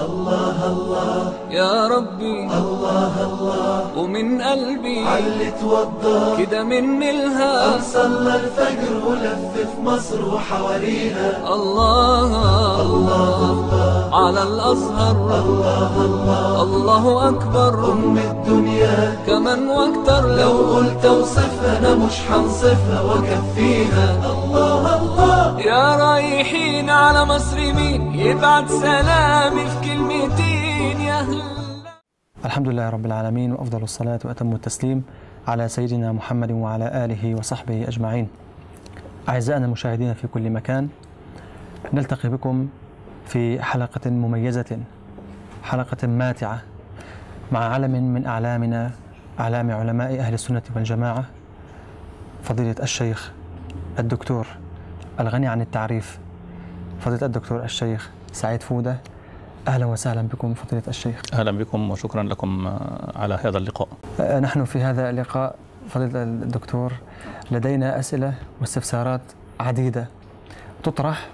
الله الله يا ربي الله الله ومن قلبي اللي توضى كده من الها صلى الفجر ولف في مصر وحواليها الله الله الله على الأزهر الله الله الله أكبر أم الدنيا كمن وأكثر لو قلت وصف أنا مش حنصفها وأكفيها الله الله يا رايحين على مصر مين يبعت سلامي في كلمتين يا أهل الحمد لله رب العالمين وأفضل الصلاة وأتم التسليم على سيدنا محمد وعلى آله وصحبه أجمعين أعزائنا المشاهدين في كل مكان نلتقي بكم في حلقة مميزة حلقة ماتعة مع علم من أعلامنا أعلام علماء أهل السنة والجماعة فضيلة الشيخ الدكتور الغني عن التعريف فضيلة الدكتور الشيخ سعيد فودة أهلا وسهلا بكم فضيلة الشيخ أهلا بكم وشكرا لكم آه، على هذا اللقاء آه، نحن في هذا اللقاء فضيلة الدكتور لدينا أسئلة واستفسارات عديدة تطرح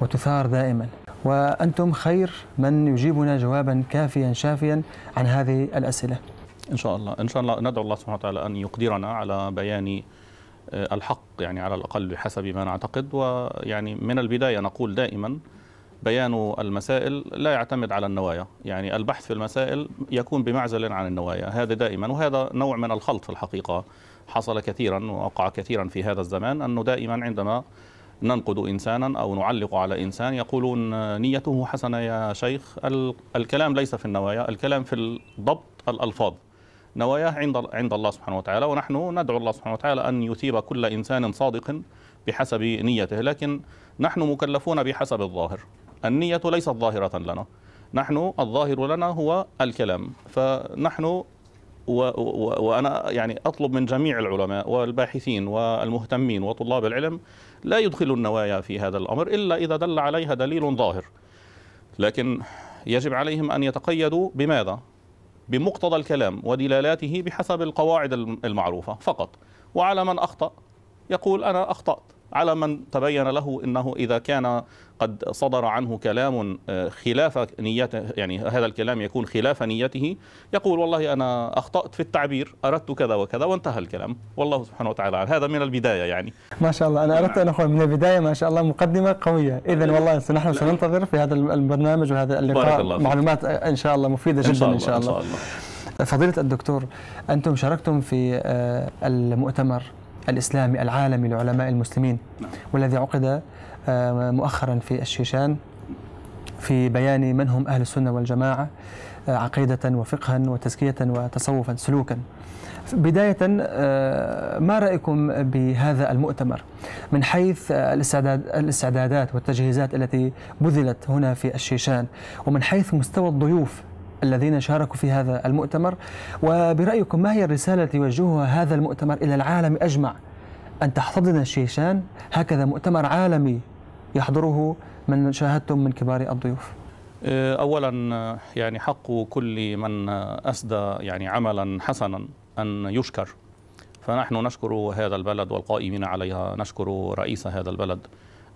وتثار دائما وأنتم خير من يجيبنا جوابا كافيا شافيا عن هذه الأسئلة إن شاء الله إن شاء الله ندعو الله سبحانه وتعالى أن يقدرنا على بيان آه، الحق يعني على الأقل بحسب ما نعتقد ويعني من البداية نقول دائما بيان المسائل لا يعتمد على النوايا يعني البحث في المسائل يكون بمعزل عن النوايا هذا دائما وهذا نوع من الخلط في الحقيقة حصل كثيرا ووقع كثيرا في هذا الزمان أنه دائما عندما ننقد إنسانا أو نعلق على إنسان يقولون نيته حسنة يا شيخ الكلام ليس في النوايا الكلام في ضبط الألفاظ نواياه عند عند الله سبحانه وتعالى ونحن ندعو الله سبحانه وتعالى أن يثيب كل إنسان صادق بحسب نيته لكن نحن مكلفون بحسب الظاهر النية ليست ظاهرة لنا نحن الظاهر لنا هو الكلام فنحن وانا يعني اطلب من جميع العلماء والباحثين والمهتمين وطلاب العلم لا يدخلوا النوايا في هذا الامر الا اذا دل عليها دليل ظاهر. لكن يجب عليهم ان يتقيدوا بماذا؟ بمقتضى الكلام ودلالاته بحسب القواعد المعروفه فقط وعلى من اخطا يقول انا اخطات على من تبين له انه اذا كان قد صدر عنه كلام آه، خلاف نيته يعني هذا الكلام يكون خلاف نيته يقول والله انا اخطات في التعبير اردت كذا وكذا وانتهى الكلام والله سبحانه وتعالى هذا من البدايه يعني ما شاء الله انا اردت ان اقول من البدايه ما شاء الله مقدمه قويه اذا والله نحن سننتظر في هذا البرنامج وهذا اللقاء معلومات آه، ان شاء الله مفيده جدا ان شاء الله, إن شاء الله. إن شاء الله. فضيله الدكتور انتم شاركتم في آه، المؤتمر الإسلامي العالمي لعلماء المسلمين نعم. والذي عقد آه، مؤخرا في الشيشان في بيان من هم أهل السنة والجماعة آه، عقيدة وفقها وتزكية وتصوفا سلوكا بداية آه، ما رأيكم بهذا المؤتمر من حيث الاستعداد الاستعدادات والتجهيزات التي بذلت هنا في الشيشان ومن حيث مستوى الضيوف الذين شاركوا في هذا المؤتمر وبرأيكم ما هي الرسالة التي يوجهها هذا المؤتمر إلى العالم أجمع أن تحتضن الشيشان هكذا مؤتمر عالمي يحضره من شاهدتم من كبار الضيوف آه، أولا يعني حق كل من أسدى يعني عملا حسنا أن يشكر فنحن نشكر هذا البلد والقائمين عليها نشكر رئيس هذا البلد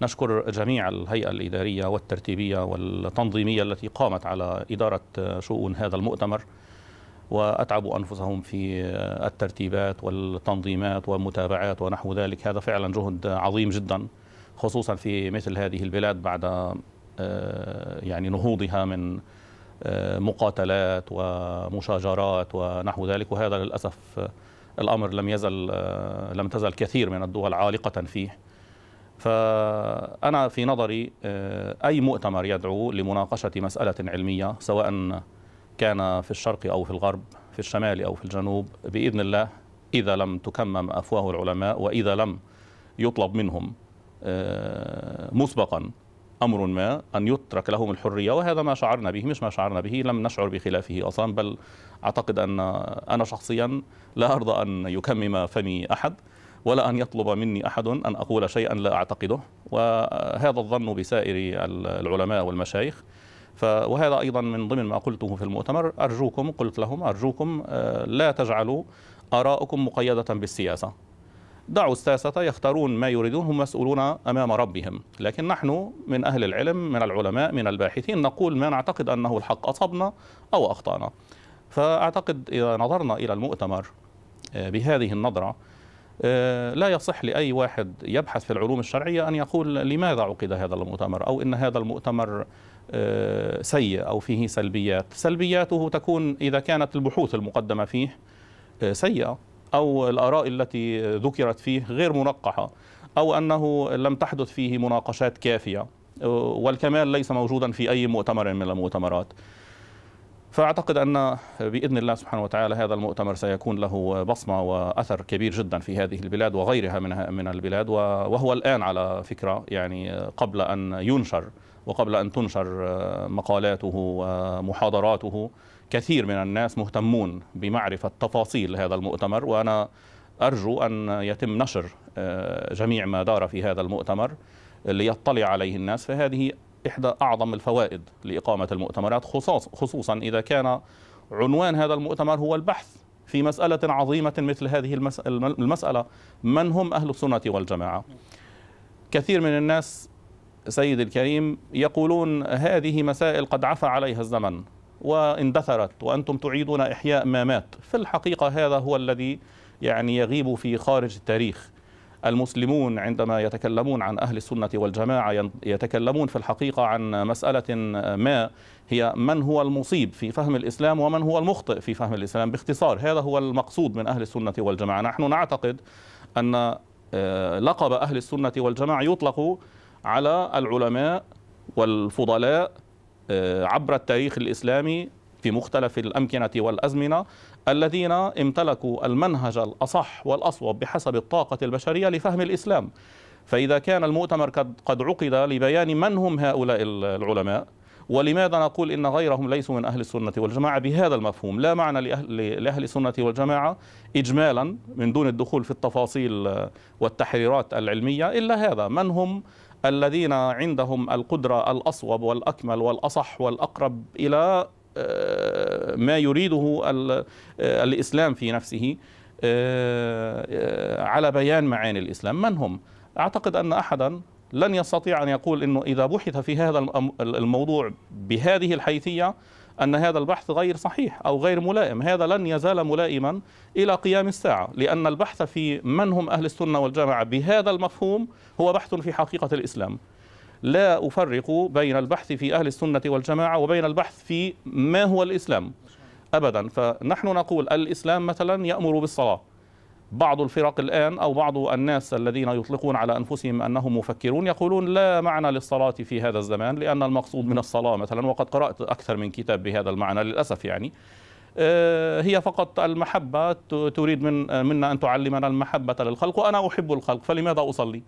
نشكر جميع الهيئة الإدارية والترتيبية والتنظيمية التي قامت على إدارة شؤون هذا المؤتمر وأتعبوا أنفسهم في الترتيبات والتنظيمات والمتابعات ونحو ذلك هذا فعلا جهد عظيم جدا خصوصا في مثل هذه البلاد بعد آه، يعني نهوضها من آه، مقاتلات ومشاجرات ونحو ذلك وهذا للأسف الأمر لم يزل آه، لم تزل كثير من الدول عالقة فيه فأنا في نظري آه، أي مؤتمر يدعو لمناقشة مسألة علمية سواء كان في الشرق أو في الغرب في الشمال أو في الجنوب بإذن الله إذا لم تكمم أفواه العلماء وإذا لم يطلب منهم آه، مسبقا أمر ما أن يترك لهم الحرية وهذا ما شعرنا به مش ما شعرنا به لم نشعر بخلافه أصلا بل أعتقد أن أنا شخصيا لا أرضى أن يكمم فمي أحد ولا أن يطلب مني أحد أن أقول شيئا لا أعتقده وهذا الظن بسائر العلماء والمشايخ وهذا أيضا من ضمن ما قلته في المؤتمر أرجوكم قلت لهم أرجوكم آه، لا تجعلوا آراءكم مقيدة بالسياسة دعوا الساسة يختارون ما يريدون هم مسؤولون أمام ربهم لكن نحن من أهل العلم من العلماء من الباحثين نقول ما نعتقد أنه الحق أصبنا أو أخطأنا فأعتقد إذا نظرنا إلى المؤتمر آه، بهذه النظرة آه، لا يصح لأي واحد يبحث في العلوم الشرعية أن يقول لماذا عقد هذا المؤتمر أو إن هذا المؤتمر آه، سيء أو فيه سلبيات سلبياته تكون إذا كانت البحوث المقدمة فيه آه، سيئة أو الآراء التي ذكرت فيه غير منقحة أو أنه لم تحدث فيه مناقشات كافية والكمال ليس موجودا في أي مؤتمر من المؤتمرات فأعتقد أن بإذن الله سبحانه وتعالى هذا المؤتمر سيكون له بصمة وأثر كبير جدا في هذه البلاد وغيرها من من البلاد وهو الآن على فكرة يعني قبل أن ينشر وقبل أن تنشر مقالاته ومحاضراته كثير من الناس مهتمون بمعرفة تفاصيل هذا المؤتمر وأنا أرجو أن يتم نشر آه، جميع ما دار في هذا المؤتمر ليطلع عليه الناس فهذه إحدى أعظم الفوائد لإقامة المؤتمرات خصوصا إذا كان عنوان هذا المؤتمر هو البحث في مسألة عظيمة مثل هذه المسألة من هم أهل السنة والجماعة كثير من الناس سيد الكريم يقولون هذه مسائل قد عفى عليها الزمن واندثرت وأنتم تعيدون إحياء ما مات في الحقيقة هذا هو الذي يعني يغيب في خارج التاريخ المسلمون عندما يتكلمون عن أهل السنة والجماعة يتكلمون في الحقيقة عن مسألة ما هي من هو المصيب في فهم الإسلام ومن هو المخطئ في فهم الإسلام باختصار هذا هو المقصود من أهل السنة والجماعة نحن نعتقد أن آه، لقب أهل السنة والجماعة يطلق على العلماء والفضلاء آه، عبر التاريخ الإسلامي في مختلف الأمكنة والأزمنة الذين امتلكوا المنهج الأصح والأصوب بحسب الطاقة البشرية لفهم الإسلام فإذا كان المؤتمر قد عقد لبيان من هم هؤلاء العلماء ولماذا نقول إن غيرهم ليسوا من أهل السنة والجماعة بهذا المفهوم لا معنى لأهل, لأهل السنة والجماعة إجمالا من دون الدخول في التفاصيل والتحريرات العلمية إلا هذا من هم الذين عندهم القدرة الأصوب والأكمل والأصح والأقرب إلى آه، ما يريده آه، الإسلام في نفسه آه، على بيان معاني الإسلام من هم؟ أعتقد أن أحدا لن يستطيع أن يقول أنه إذا بحث في هذا الموضوع بهذه الحيثية أن هذا البحث غير صحيح أو غير ملائم هذا لن يزال ملائما إلى قيام الساعة لأن البحث في من هم أهل السنة والجماعة بهذا المفهوم هو بحث في حقيقة الإسلام لا أفرق بين البحث في أهل السنة والجماعة وبين البحث في ما هو الإسلام أبدا فنحن نقول الإسلام مثلا يأمر بالصلاة بعض الفرق الآن أو بعض الناس الذين يطلقون على أنفسهم أنهم مفكرون يقولون لا معنى للصلاة في هذا الزمان لأن المقصود من الصلاة مثلا وقد قرأت أكثر من كتاب بهذا المعنى للأسف يعني آه، هي فقط المحبة تريد من منا أن تعلمنا المحبة للخلق وأنا أحب الخلق فلماذا أصلي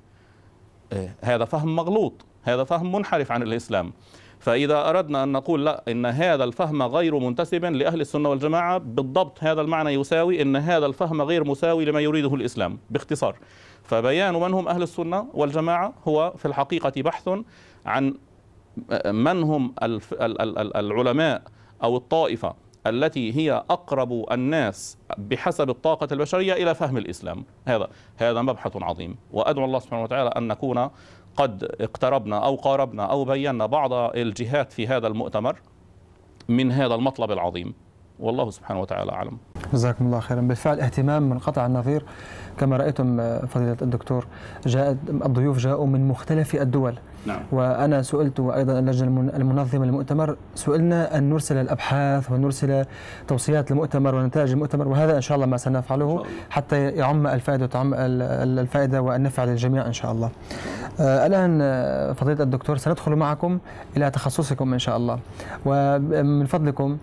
إيه. هذا فهم مغلوط هذا فهم منحرف عن الإسلام فإذا أردنا أن نقول لا إن هذا الفهم غير منتسب لأهل السنة والجماعة بالضبط هذا المعنى يساوي إن هذا الفهم غير مساوي لما يريده الإسلام باختصار فبيان من هم أهل السنة والجماعة هو في الحقيقة بحث عن من هم العلماء أو الطائفة التي هي أقرب الناس بحسب الطاقة البشرية إلى فهم الإسلام هذا هذا مبحث عظيم وأدعو الله سبحانه وتعالى أن نكون قد اقتربنا أو قاربنا أو بينا بعض الجهات في هذا المؤتمر من هذا المطلب العظيم والله سبحانه وتعالى أعلم جزاكم الله خيرا بالفعل اهتمام من قطع النظير كما رأيتم آه، فضيلة الدكتور جاء الضيوف جاءوا من مختلف الدول نعم. وأنا سئلت أيضا اللجنة المنظمة للمؤتمر سئلنا أن نرسل الأبحاث ونرسل توصيات المؤتمر ونتائج المؤتمر وهذا إن شاء الله ما سنفعله الله. حتى يعم الفائدة وتعم الفائدة والنفع للجميع إن شاء الله آه، الآن آه، فضيلة الدكتور سندخل معكم إلى تخصصكم إن شاء الله ومن فضلكم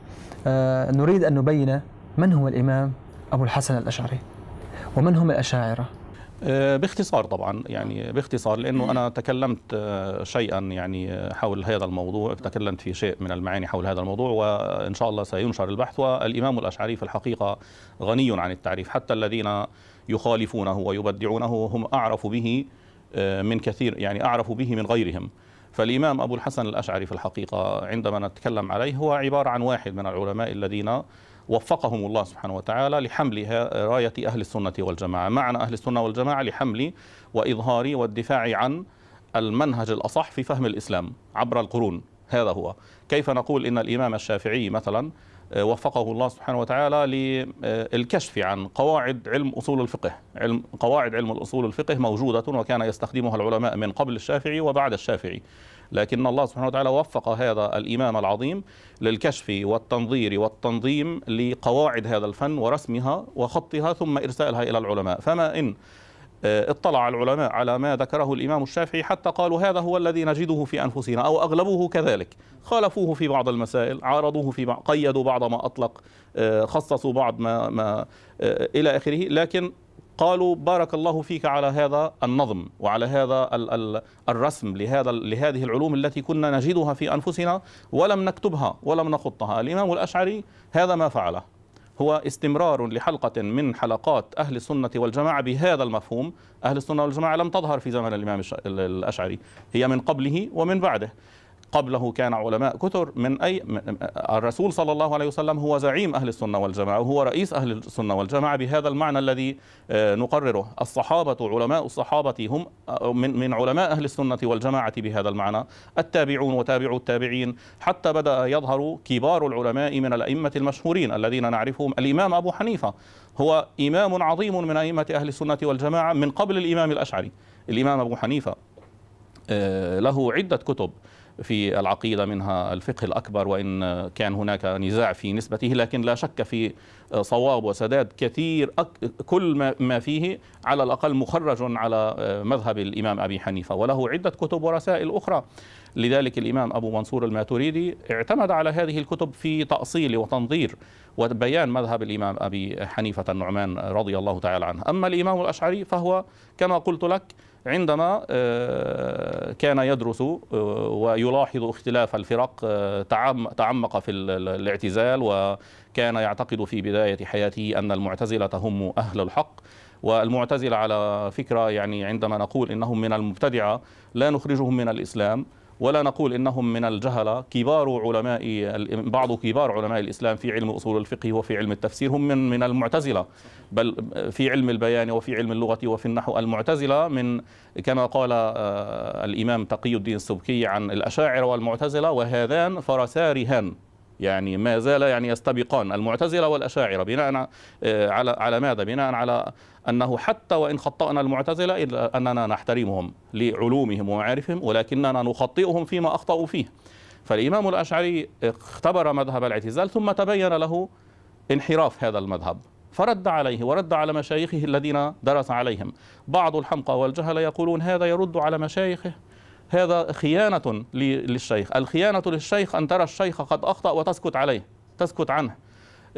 آه، نريد أن نبين من هو الإمام أبو الحسن الأشعري ومن هم الأشاعرة آه، باختصار طبعا يعني نعم. باختصار لانه انا تكلمت آه، شيئا يعني حول هذا الموضوع تكلمت في شيء من المعاني حول هذا الموضوع وان شاء الله سينشر البحث والامام الاشعري في الحقيقه غني عن التعريف حتى الذين يخالفونه ويبدعونه هم اعرف به آه، من كثير يعني اعرف به من غيرهم فالامام ابو الحسن الاشعري في الحقيقه عندما نتكلم عليه هو عباره عن واحد من العلماء الذين وفقهم الله سبحانه وتعالى لحملها راية أهل السنة والجماعة معنى أهل السنة والجماعة لحمل وإظهار والدفاع عن المنهج الأصح في فهم الإسلام عبر القرون هذا هو كيف نقول إن الإمام الشافعي مثلا آه، وفقه الله سبحانه وتعالى للكشف عن قواعد علم أصول الفقه علم قواعد علم الأصول الفقه موجودة وكان يستخدمها العلماء من قبل الشافعي وبعد الشافعي لكن الله سبحانه وتعالى وفق هذا الإمام العظيم للكشف والتنظير والتنظيم لقواعد هذا الفن ورسمها وخطها ثم إرسالها إلى العلماء فما إن آه، اطلع العلماء على ما ذكره الإمام الشافعي حتى قالوا هذا هو الذي نجده في أنفسنا أو أغلبه كذلك خالفوه في بعض المسائل عارضوه في بعض قيدوا بعض ما أطلق آه، خصصوا بعض ما, ما آه، إلى آخره لكن قالوا بارك الله فيك على هذا النظم وعلى هذا الرسم لهذا لهذه العلوم التي كنا نجدها في انفسنا ولم نكتبها ولم نخطها، الامام الاشعري هذا ما فعله. هو استمرار لحلقة من حلقات أهل السنة والجماعة بهذا المفهوم أهل السنة والجماعة لم تظهر في زمن الإمام الأشعري هي من قبله ومن بعده قبله كان علماء كثر من أي الرسول صلى الله عليه وسلم هو زعيم أهل السنة والجماعة وهو رئيس أهل السنة والجماعة بهذا المعنى الذي آه، نقرره الصحابة علماء الصحابة هم آه، من, من علماء أهل السنة والجماعة بهذا المعنى التابعون وتابعو التابعين حتى بدأ يظهر كبار العلماء من الأئمة المشهورين الذين نعرفهم الإمام أبو حنيفة هو إمام عظيم من أئمة أهل السنة والجماعة من قبل الإمام الأشعري الإمام أبو حنيفة آه، له عدة كتب في العقيدة منها الفقه الأكبر وإن كان هناك نزاع في نسبته لكن لا شك في صواب وسداد كثير كل ما فيه على الأقل مخرج على مذهب الإمام أبي حنيفة وله عدة كتب ورسائل أخرى لذلك الإمام أبو منصور الماتريدي اعتمد على هذه الكتب في تأصيل وتنظير وبيان مذهب الإمام أبي حنيفة النعمان رضي الله تعالى عنه أما الإمام الأشعري فهو كما قلت لك عندما آه، كان يدرس آه، ويلاحظ اختلاف الفرق آه، تعمق في الاعتزال وكان يعتقد في بداية حياته أن المعتزلة هم أهل الحق والمعتزلة على فكرة يعني عندما نقول إنهم من المبتدعة لا نخرجهم من الإسلام ولا نقول إنهم من الجهلة كبار علماء بعض كبار علماء الإسلام في علم أصول الفقه وفي علم التفسير هم من من المعتزلة بل في علم البيان وفي علم اللغة وفي النحو المعتزلة من كما قال آه، الإمام تقي الدين السبكي عن الأشاعرة والمعتزلة وهذان فرسا رهان يعني ما زال يعني يستبقان المعتزلة والأشاعرة بناء على على ماذا؟ بناء على أنه حتى وإن خطأنا المعتزلة إلا أننا نحترمهم لعلومهم ومعارفهم ولكننا نخطئهم فيما أخطأوا فيه فالإمام الأشعري اختبر مذهب الاعتزال ثم تبين له انحراف هذا المذهب فرد عليه ورد على مشايخه الذين درس عليهم بعض الحمقى والجهل يقولون هذا يرد على مشايخه هذا خيانة للشيخ الخيانة للشيخ أن ترى الشيخ قد أخطأ وتسكت عليه تسكت عنه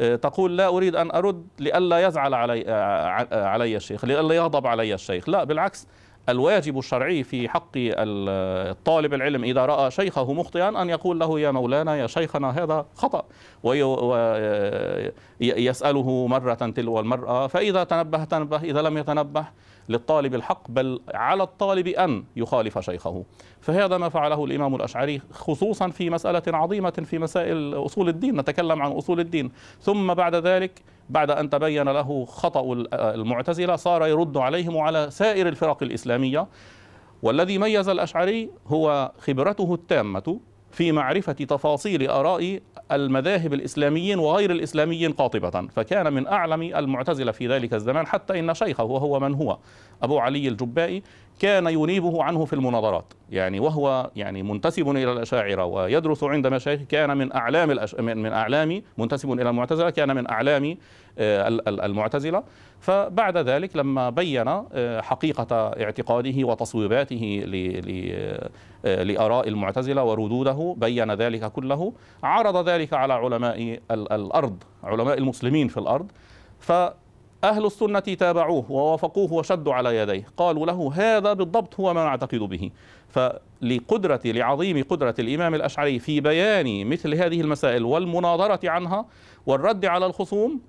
آه، تقول لا أريد أن أرد لئلا يزعل علي, آه، علي الشيخ لئلا يغضب علي الشيخ لا بالعكس الواجب الشرعي في حق الطالب العلم إذا رأى شيخه مخطئا أن يقول له يا مولانا يا شيخنا هذا خطأ ويسأله مرة تلو المرأة فإذا تنبه تنبه إذا لم يتنبه للطالب الحق بل على الطالب أن يخالف شيخه فهذا ما فعله الإمام الأشعري خصوصا في مسألة عظيمة في مسائل أصول الدين نتكلم عن أصول الدين ثم بعد ذلك بعد أن تبين له خطأ المعتزلة صار يرد عليهم وعلى سائر الفرق الإسلامية والذي ميز الأشعري هو خبرته التامة في معرفة تفاصيل آراء المذاهب الإسلاميين وغير الإسلاميين قاطبة فكان من أعلم المعتزلة في ذلك الزمان حتى إن شيخه وهو من هو أبو علي الجبائي كان ينيبه عنه في المناظرات يعني وهو يعني منتسب إلى الأشاعرة ويدرس عند مشايخ كان من أعلام الأش... من أعلام منتسب إلى المعتزلة كان من أعلام آه، المعتزلة فبعد ذلك لما بين آه، حقيقة اعتقاده وتصويباته آه، لآراء المعتزلة وردوده بين ذلك كله عرض ذلك على علماء الأرض علماء المسلمين في الأرض ف أهل السنة تابعوه ووافقوه وشدوا على يديه قالوا له هذا بالضبط هو ما نعتقد به فلقدرة لعظيم قدرة الإمام الأشعري في بيان مثل هذه المسائل والمناظرة عنها والرد على الخصوم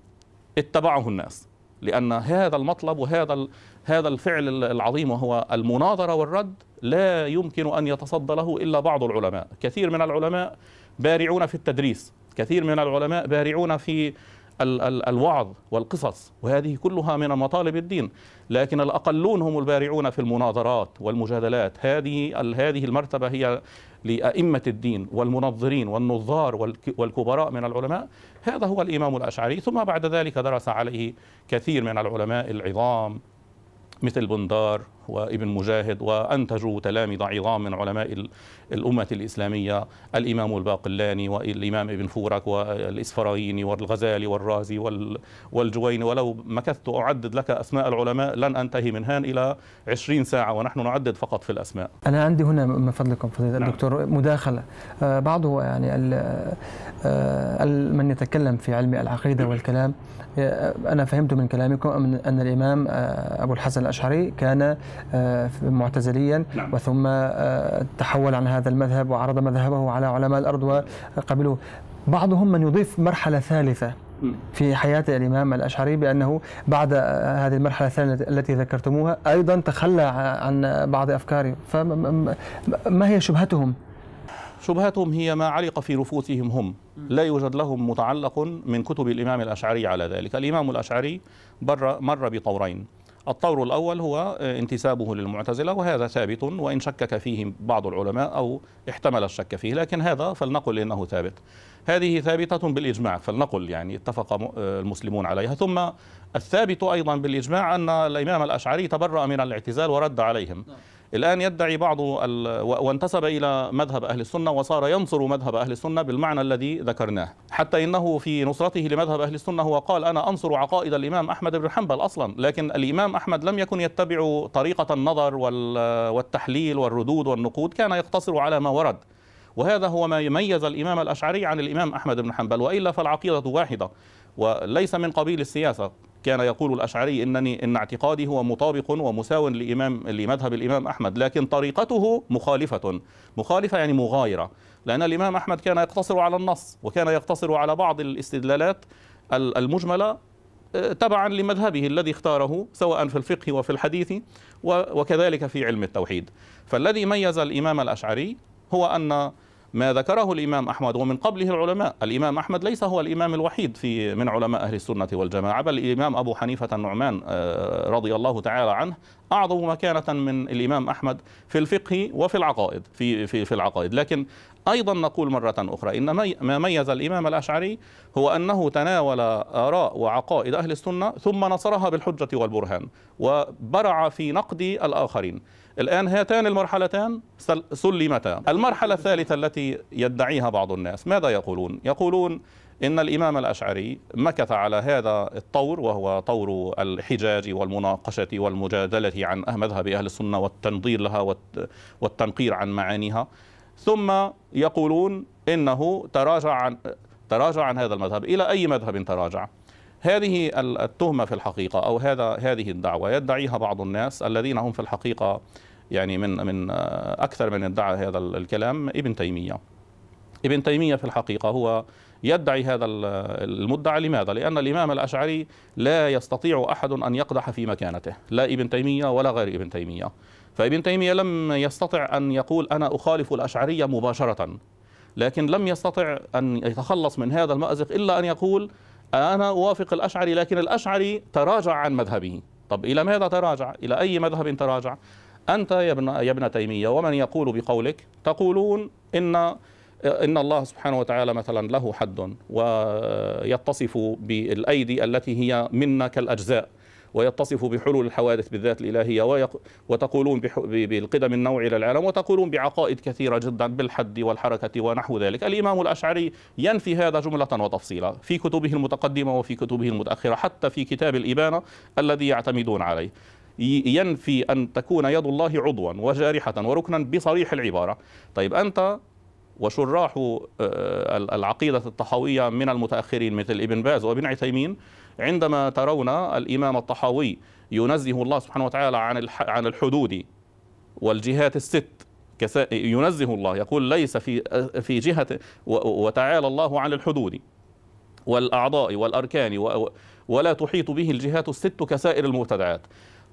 اتبعه الناس لأن هذا المطلب وهذا هذا الفعل العظيم وهو المناظرة والرد لا يمكن أن يتصدى له إلا بعض العلماء كثير من العلماء بارعون في التدريس كثير من العلماء بارعون في الوعظ والقصص وهذه كلها من مطالب الدين لكن الأقلون هم البارعون في المناظرات والمجادلات هذه هذه المرتبة هي لأئمة الدين والمنظرين والنظار والكبراء من العلماء هذا هو الإمام الأشعري ثم بعد ذلك درس عليه كثير من العلماء العظام مثل بندار وابن مجاهد وأنتجوا تلامذ عظام من علماء الأمة الإسلامية الإمام الباقلاني والإمام ابن فورك والاسفراييني والغزالي والرازي والجويني ولو مكثت أعدد لك أسماء العلماء لن أنتهي من هان إلى 20 ساعة ونحن نعدد فقط في الأسماء أنا عندي هنا من فضلكم فضيلة نعم. الدكتور مداخلة آه، بعض يعني آه، من يتكلم في علم العقيدة والكلام آه، أنا فهمت من كلامكم أن الإمام أبو الحسن الأشعري كان آه، معتزليا نعم. وثم آه، تحول عن هذا المذهب وعرض مذهبه على علماء الأرض وقبلوه بعضهم من يضيف مرحلة ثالثة في حياة الإمام الأشعري بأنه بعد آه، هذه المرحلة الثانية التي ذكرتموها أيضا تخلى عن بعض أفكاره فما هي شبهتهم؟ شبهتهم هي ما علق في نفوسهم هم لا يوجد لهم متعلق من كتب الإمام الأشعري على ذلك الإمام الأشعري مر بطورين الطور الأول هو آه، انتسابه للمعتزلة وهذا ثابت وإن شكك فيه بعض العلماء أو احتمل الشك فيه لكن هذا فلنقل إنه ثابت هذه ثابتة بالإجماع فلنقل يعني اتفق آه، المسلمون عليها ثم الثابت أيضا بالإجماع أن الإمام الأشعري تبرأ من الاعتزال ورد عليهم نعم. الآن يدعي بعض وانتسب إلى مذهب أهل السنة وصار ينصر مذهب أهل السنة بالمعنى الذي ذكرناه حتى إنه في نصرته لمذهب أهل السنة هو قال أنا أنصر عقائد الإمام أحمد بن حنبل أصلا لكن الإمام أحمد لم يكن يتبع طريقة النظر والتحليل والردود والنقود كان يقتصر على ما ورد وهذا هو ما يميز الإمام الأشعري عن الإمام أحمد بن حنبل وإلا فالعقيدة واحدة وليس من قبيل السياسة كان يقول الأشعري إنني إن اعتقادي هو مطابق ومساو لإمام لمذهب الإمام أحمد لكن طريقته مخالفة مخالفة يعني مغايرة لأن الإمام أحمد كان يقتصر على النص وكان يقتصر على بعض الاستدلالات المجملة آه، تبعا لمذهبه الذي اختاره سواء في الفقه وفي الحديث وكذلك في علم التوحيد فالذي ميز الإمام الأشعري هو أن ما ذكره الإمام أحمد ومن قبله العلماء الإمام أحمد ليس هو الإمام الوحيد في من علماء أهل السنة والجماعة بل الإمام أبو حنيفة النعمان آه، رضي الله تعالى عنه أعظم مكانة من الإمام أحمد في الفقه وفي العقائد في في في العقائد لكن أيضا نقول مرة أخرى إن ما ميز الإمام الأشعري هو أنه تناول آراء وعقائد أهل السنة ثم نصرها بالحجة والبرهان وبرع في نقد الآخرين الآن هاتان المرحلتان سلمتا المرحلة الثالثة التي يدعيها بعض الناس ماذا يقولون؟ يقولون إن الإمام الأشعري مكث على هذا الطور وهو طور الحجاج والمناقشة والمجادلة عن مذهب أهل السنة والتنظير لها والتنقير عن معانيها ثم يقولون انه تراجع عن تراجع عن هذا المذهب الى اي مذهب تراجع هذه التهمه في الحقيقه او هذا هذه الدعوه يدعيها بعض الناس الذين هم في الحقيقه يعني من من اكثر من ادعى هذا الكلام ابن تيميه ابن تيميه في الحقيقه هو يدعي هذا المدعى لماذا؟ لأن الإمام الأشعري لا يستطيع أحد أن يقدح في مكانته لا ابن تيمية ولا غير ابن تيمية فابن تيمية لم يستطع أن يقول أنا أخالف الأشعرية مباشرة لكن لم يستطع أن يتخلص من هذا المأزق إلا أن يقول أنا أوافق الأشعري لكن الأشعري تراجع عن مذهبه طب إلى ماذا تراجع؟ إلى أي مذهب تراجع؟ أنت يا ابن, يا ابن تيمية ومن يقول بقولك تقولون إن إن الله سبحانه وتعالى مثلا له حد ويتصف بالأيدي التي هي منا كالأجزاء ويتصف بحلول الحوادث بالذات الإلهية وتقولون بالقدم النوع إلى العالم وتقولون بعقائد كثيرة جدا بالحد والحركة ونحو ذلك الإمام الأشعري ينفي هذا جملة وتفصيلا في كتبه المتقدمة وفي كتبه المتأخرة حتى في كتاب الإبانة الذي يعتمدون عليه ينفي أن تكون يد الله عضوا وجارحة وركنا بصريح العبارة طيب أنت وشراح آه، العقيدة الطحاوية من المتأخرين مثل ابن باز وابن عثيمين عندما ترون الإمام الطحاوي ينزه الله سبحانه وتعالى عن عن الحدود والجهات الست ينزه الله يقول ليس في آه، في جهة وتعالى الله عن الحدود والأعضاء والأركان ولا تحيط به الجهات الست كسائر المبتدعات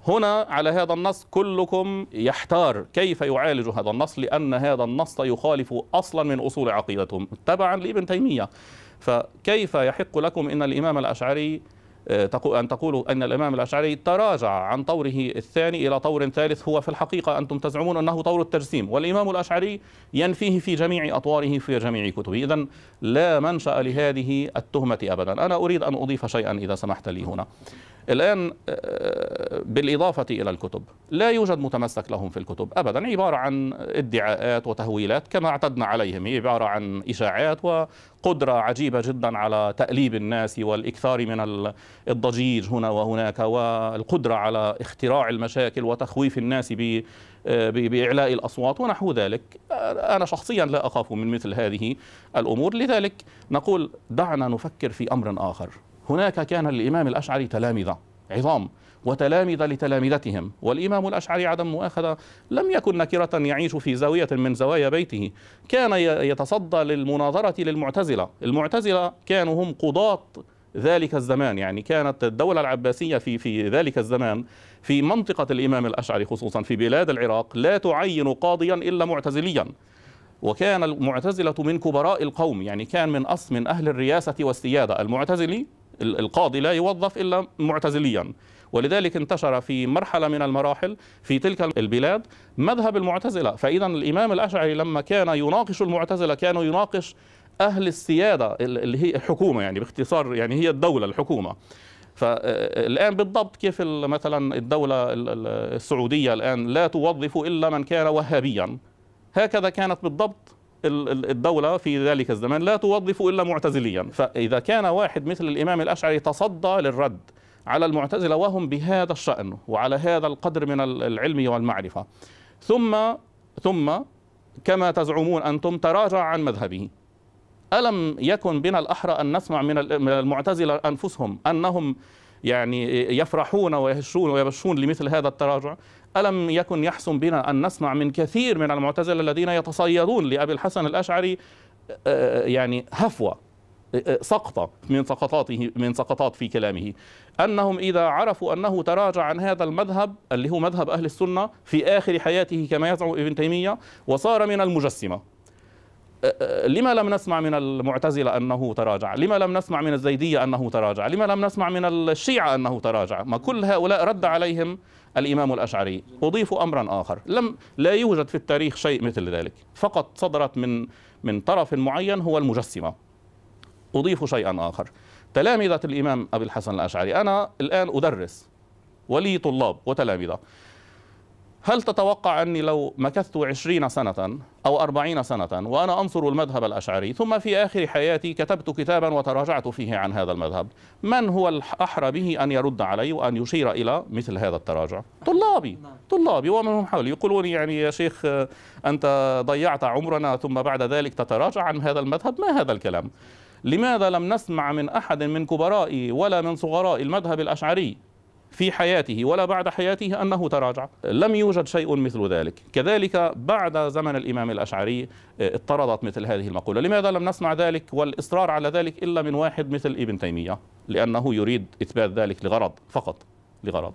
هنا على هذا النص كلكم يحتار كيف يعالج هذا النص لأن هذا النص يخالف أصلا من أصول عقيدتهم تبعا لابن تيمية فكيف يحق لكم أن الإمام الأشعري آه، أن تقولوا أن الإمام الأشعري تراجع عن طوره الثاني إلى طور ثالث هو في الحقيقة أنتم تزعمون أنه طور التجسيم والإمام الأشعري ينفيه في جميع أطواره في جميع كتبه إذا لا منشأ لهذه التهمة أبدا أنا أريد أن أضيف شيئا إذا سمحت لي هنا الآن آه، بالإضافة إلى الكتب لا يوجد متمسك لهم في الكتب أبدا عبارة عن ادعاءات وتهويلات كما اعتدنا عليهم هي عبارة عن إشاعات وقدرة عجيبة جدا على تأليب الناس والإكثار من الضجيج هنا وهناك والقدرة على اختراع المشاكل وتخويف الناس ب آه، بإعلاء الأصوات ونحو ذلك آه، أنا شخصيا لا أخاف من مثل هذه الأمور لذلك نقول دعنا نفكر في أمر آخر هناك كان للإمام الأشعري تلامذة عظام وتلامذة لتلامذتهم والإمام الأشعري عدم مؤاخذة لم يكن نكرة يعيش في زاوية من زوايا بيته كان يتصدى للمناظرة للمعتزلة المعتزلة كانوا هم قضاة ذلك الزمان يعني كانت الدولة العباسية في في ذلك الزمان في منطقة الإمام الأشعري خصوصا في بلاد العراق لا تعين قاضيا إلا معتزليا وكان المعتزلة من كبراء القوم يعني كان من أصل من أهل الرياسة والسيادة المعتزلي القاضي لا يوظف إلا معتزليا ولذلك انتشر في مرحلة من المراحل في تلك البلاد مذهب المعتزلة فإذا الإمام الأشعري لما كان يناقش المعتزلة كان يناقش أهل السيادة اللي هي الحكومة يعني باختصار يعني هي الدولة الحكومة فالآن بالضبط كيف مثلا الدولة السعودية الآن لا توظف إلا من كان وهابيا هكذا كانت بالضبط الدولة في ذلك الزمان لا توظف إلا معتزليا فإذا كان واحد مثل الإمام الأشعري تصدى للرد على المعتزلة وهم بهذا الشأن وعلى هذا القدر من العلم والمعرفة ثم ثم كما تزعمون أنتم تراجع عن مذهبه ألم يكن بنا الأحرى أن نسمع من المعتزلة أنفسهم أنهم يعني يفرحون ويهشون ويبشون لمثل هذا التراجع ألم يكن يحسن بنا أن نسمع من كثير من المعتزلة الذين يتصيدون لأبي الحسن الأشعري آه، يعني هفوة آه، آه، سقطة من سقطاته من سقطات في كلامه أنهم إذا عرفوا أنه تراجع عن هذا المذهب اللي هو مذهب أهل السنة في آخر حياته كما يزعم ابن تيمية وصار من المجسمة لما لم نسمع من المعتزلة أنه تراجع لما لم نسمع من الزيدية أنه تراجع لما لم نسمع من الشيعة أنه تراجع ما كل هؤلاء رد عليهم الإمام الأشعري أضيف أمرا آخر لم لا يوجد في التاريخ شيء مثل ذلك فقط صدرت من من طرف معين هو المجسمة أضيف شيئا آخر تلامذة الإمام أبي الحسن الأشعري أنا الآن أدرس ولي طلاب وتلامذة هل تتوقع أني لو مكثت عشرين سنة أو أربعين سنة وأنا أنصر المذهب الأشعري ثم في آخر حياتي كتبت كتابا وتراجعت فيه عن هذا المذهب من هو الأحرى به أن يرد علي وأن يشير إلى مثل هذا التراجع طلابي نعم. طلابي ومن حولي يقولون يعني يا شيخ أنت ضيعت عمرنا ثم بعد ذلك تتراجع عن هذا المذهب ما هذا الكلام لماذا لم نسمع من أحد من كبراء ولا من صغراء المذهب الأشعري في حياته ولا بعد حياته أنه تراجع لم يوجد شيء مثل ذلك كذلك بعد زمن الإمام الأشعري آه، اضطردت مثل هذه المقولة لماذا لم نسمع ذلك والإصرار على ذلك إلا من واحد مثل ابن تيمية لأنه يريد إثبات ذلك لغرض فقط لغرض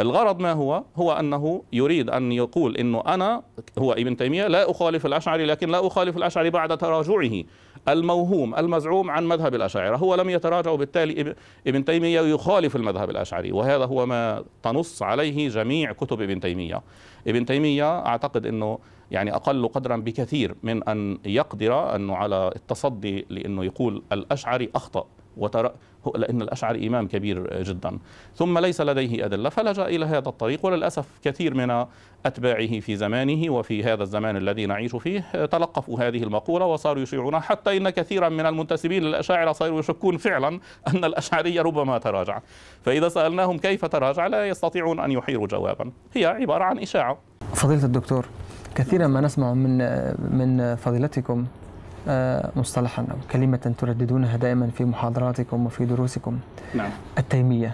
الغرض ما هو؟ هو أنه يريد أن يقول أنه أنا هو ابن تيمية لا أخالف الأشعري لكن لا أخالف الأشعري بعد تراجعه الموهوم المزعوم عن مذهب الأشاعرة هو لم يتراجع وبالتالي ابن تيمية يخالف المذهب الأشعري وهذا هو ما تنص عليه جميع كتب ابن تيمية ابن تيمية أعتقد أنه يعني أقل قدرا بكثير من أن يقدر أنه على التصدي لأنه يقول الأشعري أخطأ وترى لأن الأشعري إمام كبير آه، جدا ثم ليس لديه أدلة فلجأ إلى هذا الطريق وللأسف كثير من أتباعه في زمانه وفي هذا الزمان الذي نعيش فيه آه، تلقفوا هذه المقولة وصاروا يشيعونها حتى إن كثيرا من المنتسبين للأشاعرة صاروا يشكون فعلا أن الأشعرية ربما تراجع فإذا سألناهم كيف تراجع لا يستطيعون أن يحيروا جوابا هي عبارة عن إشاعة فضيلة الدكتور كثيرا ما نسمع من آه، من فضيلتكم آه، مصطلحا أو كلمة ترددونها دائما في محاضراتكم وفي دروسكم نعم. التيمية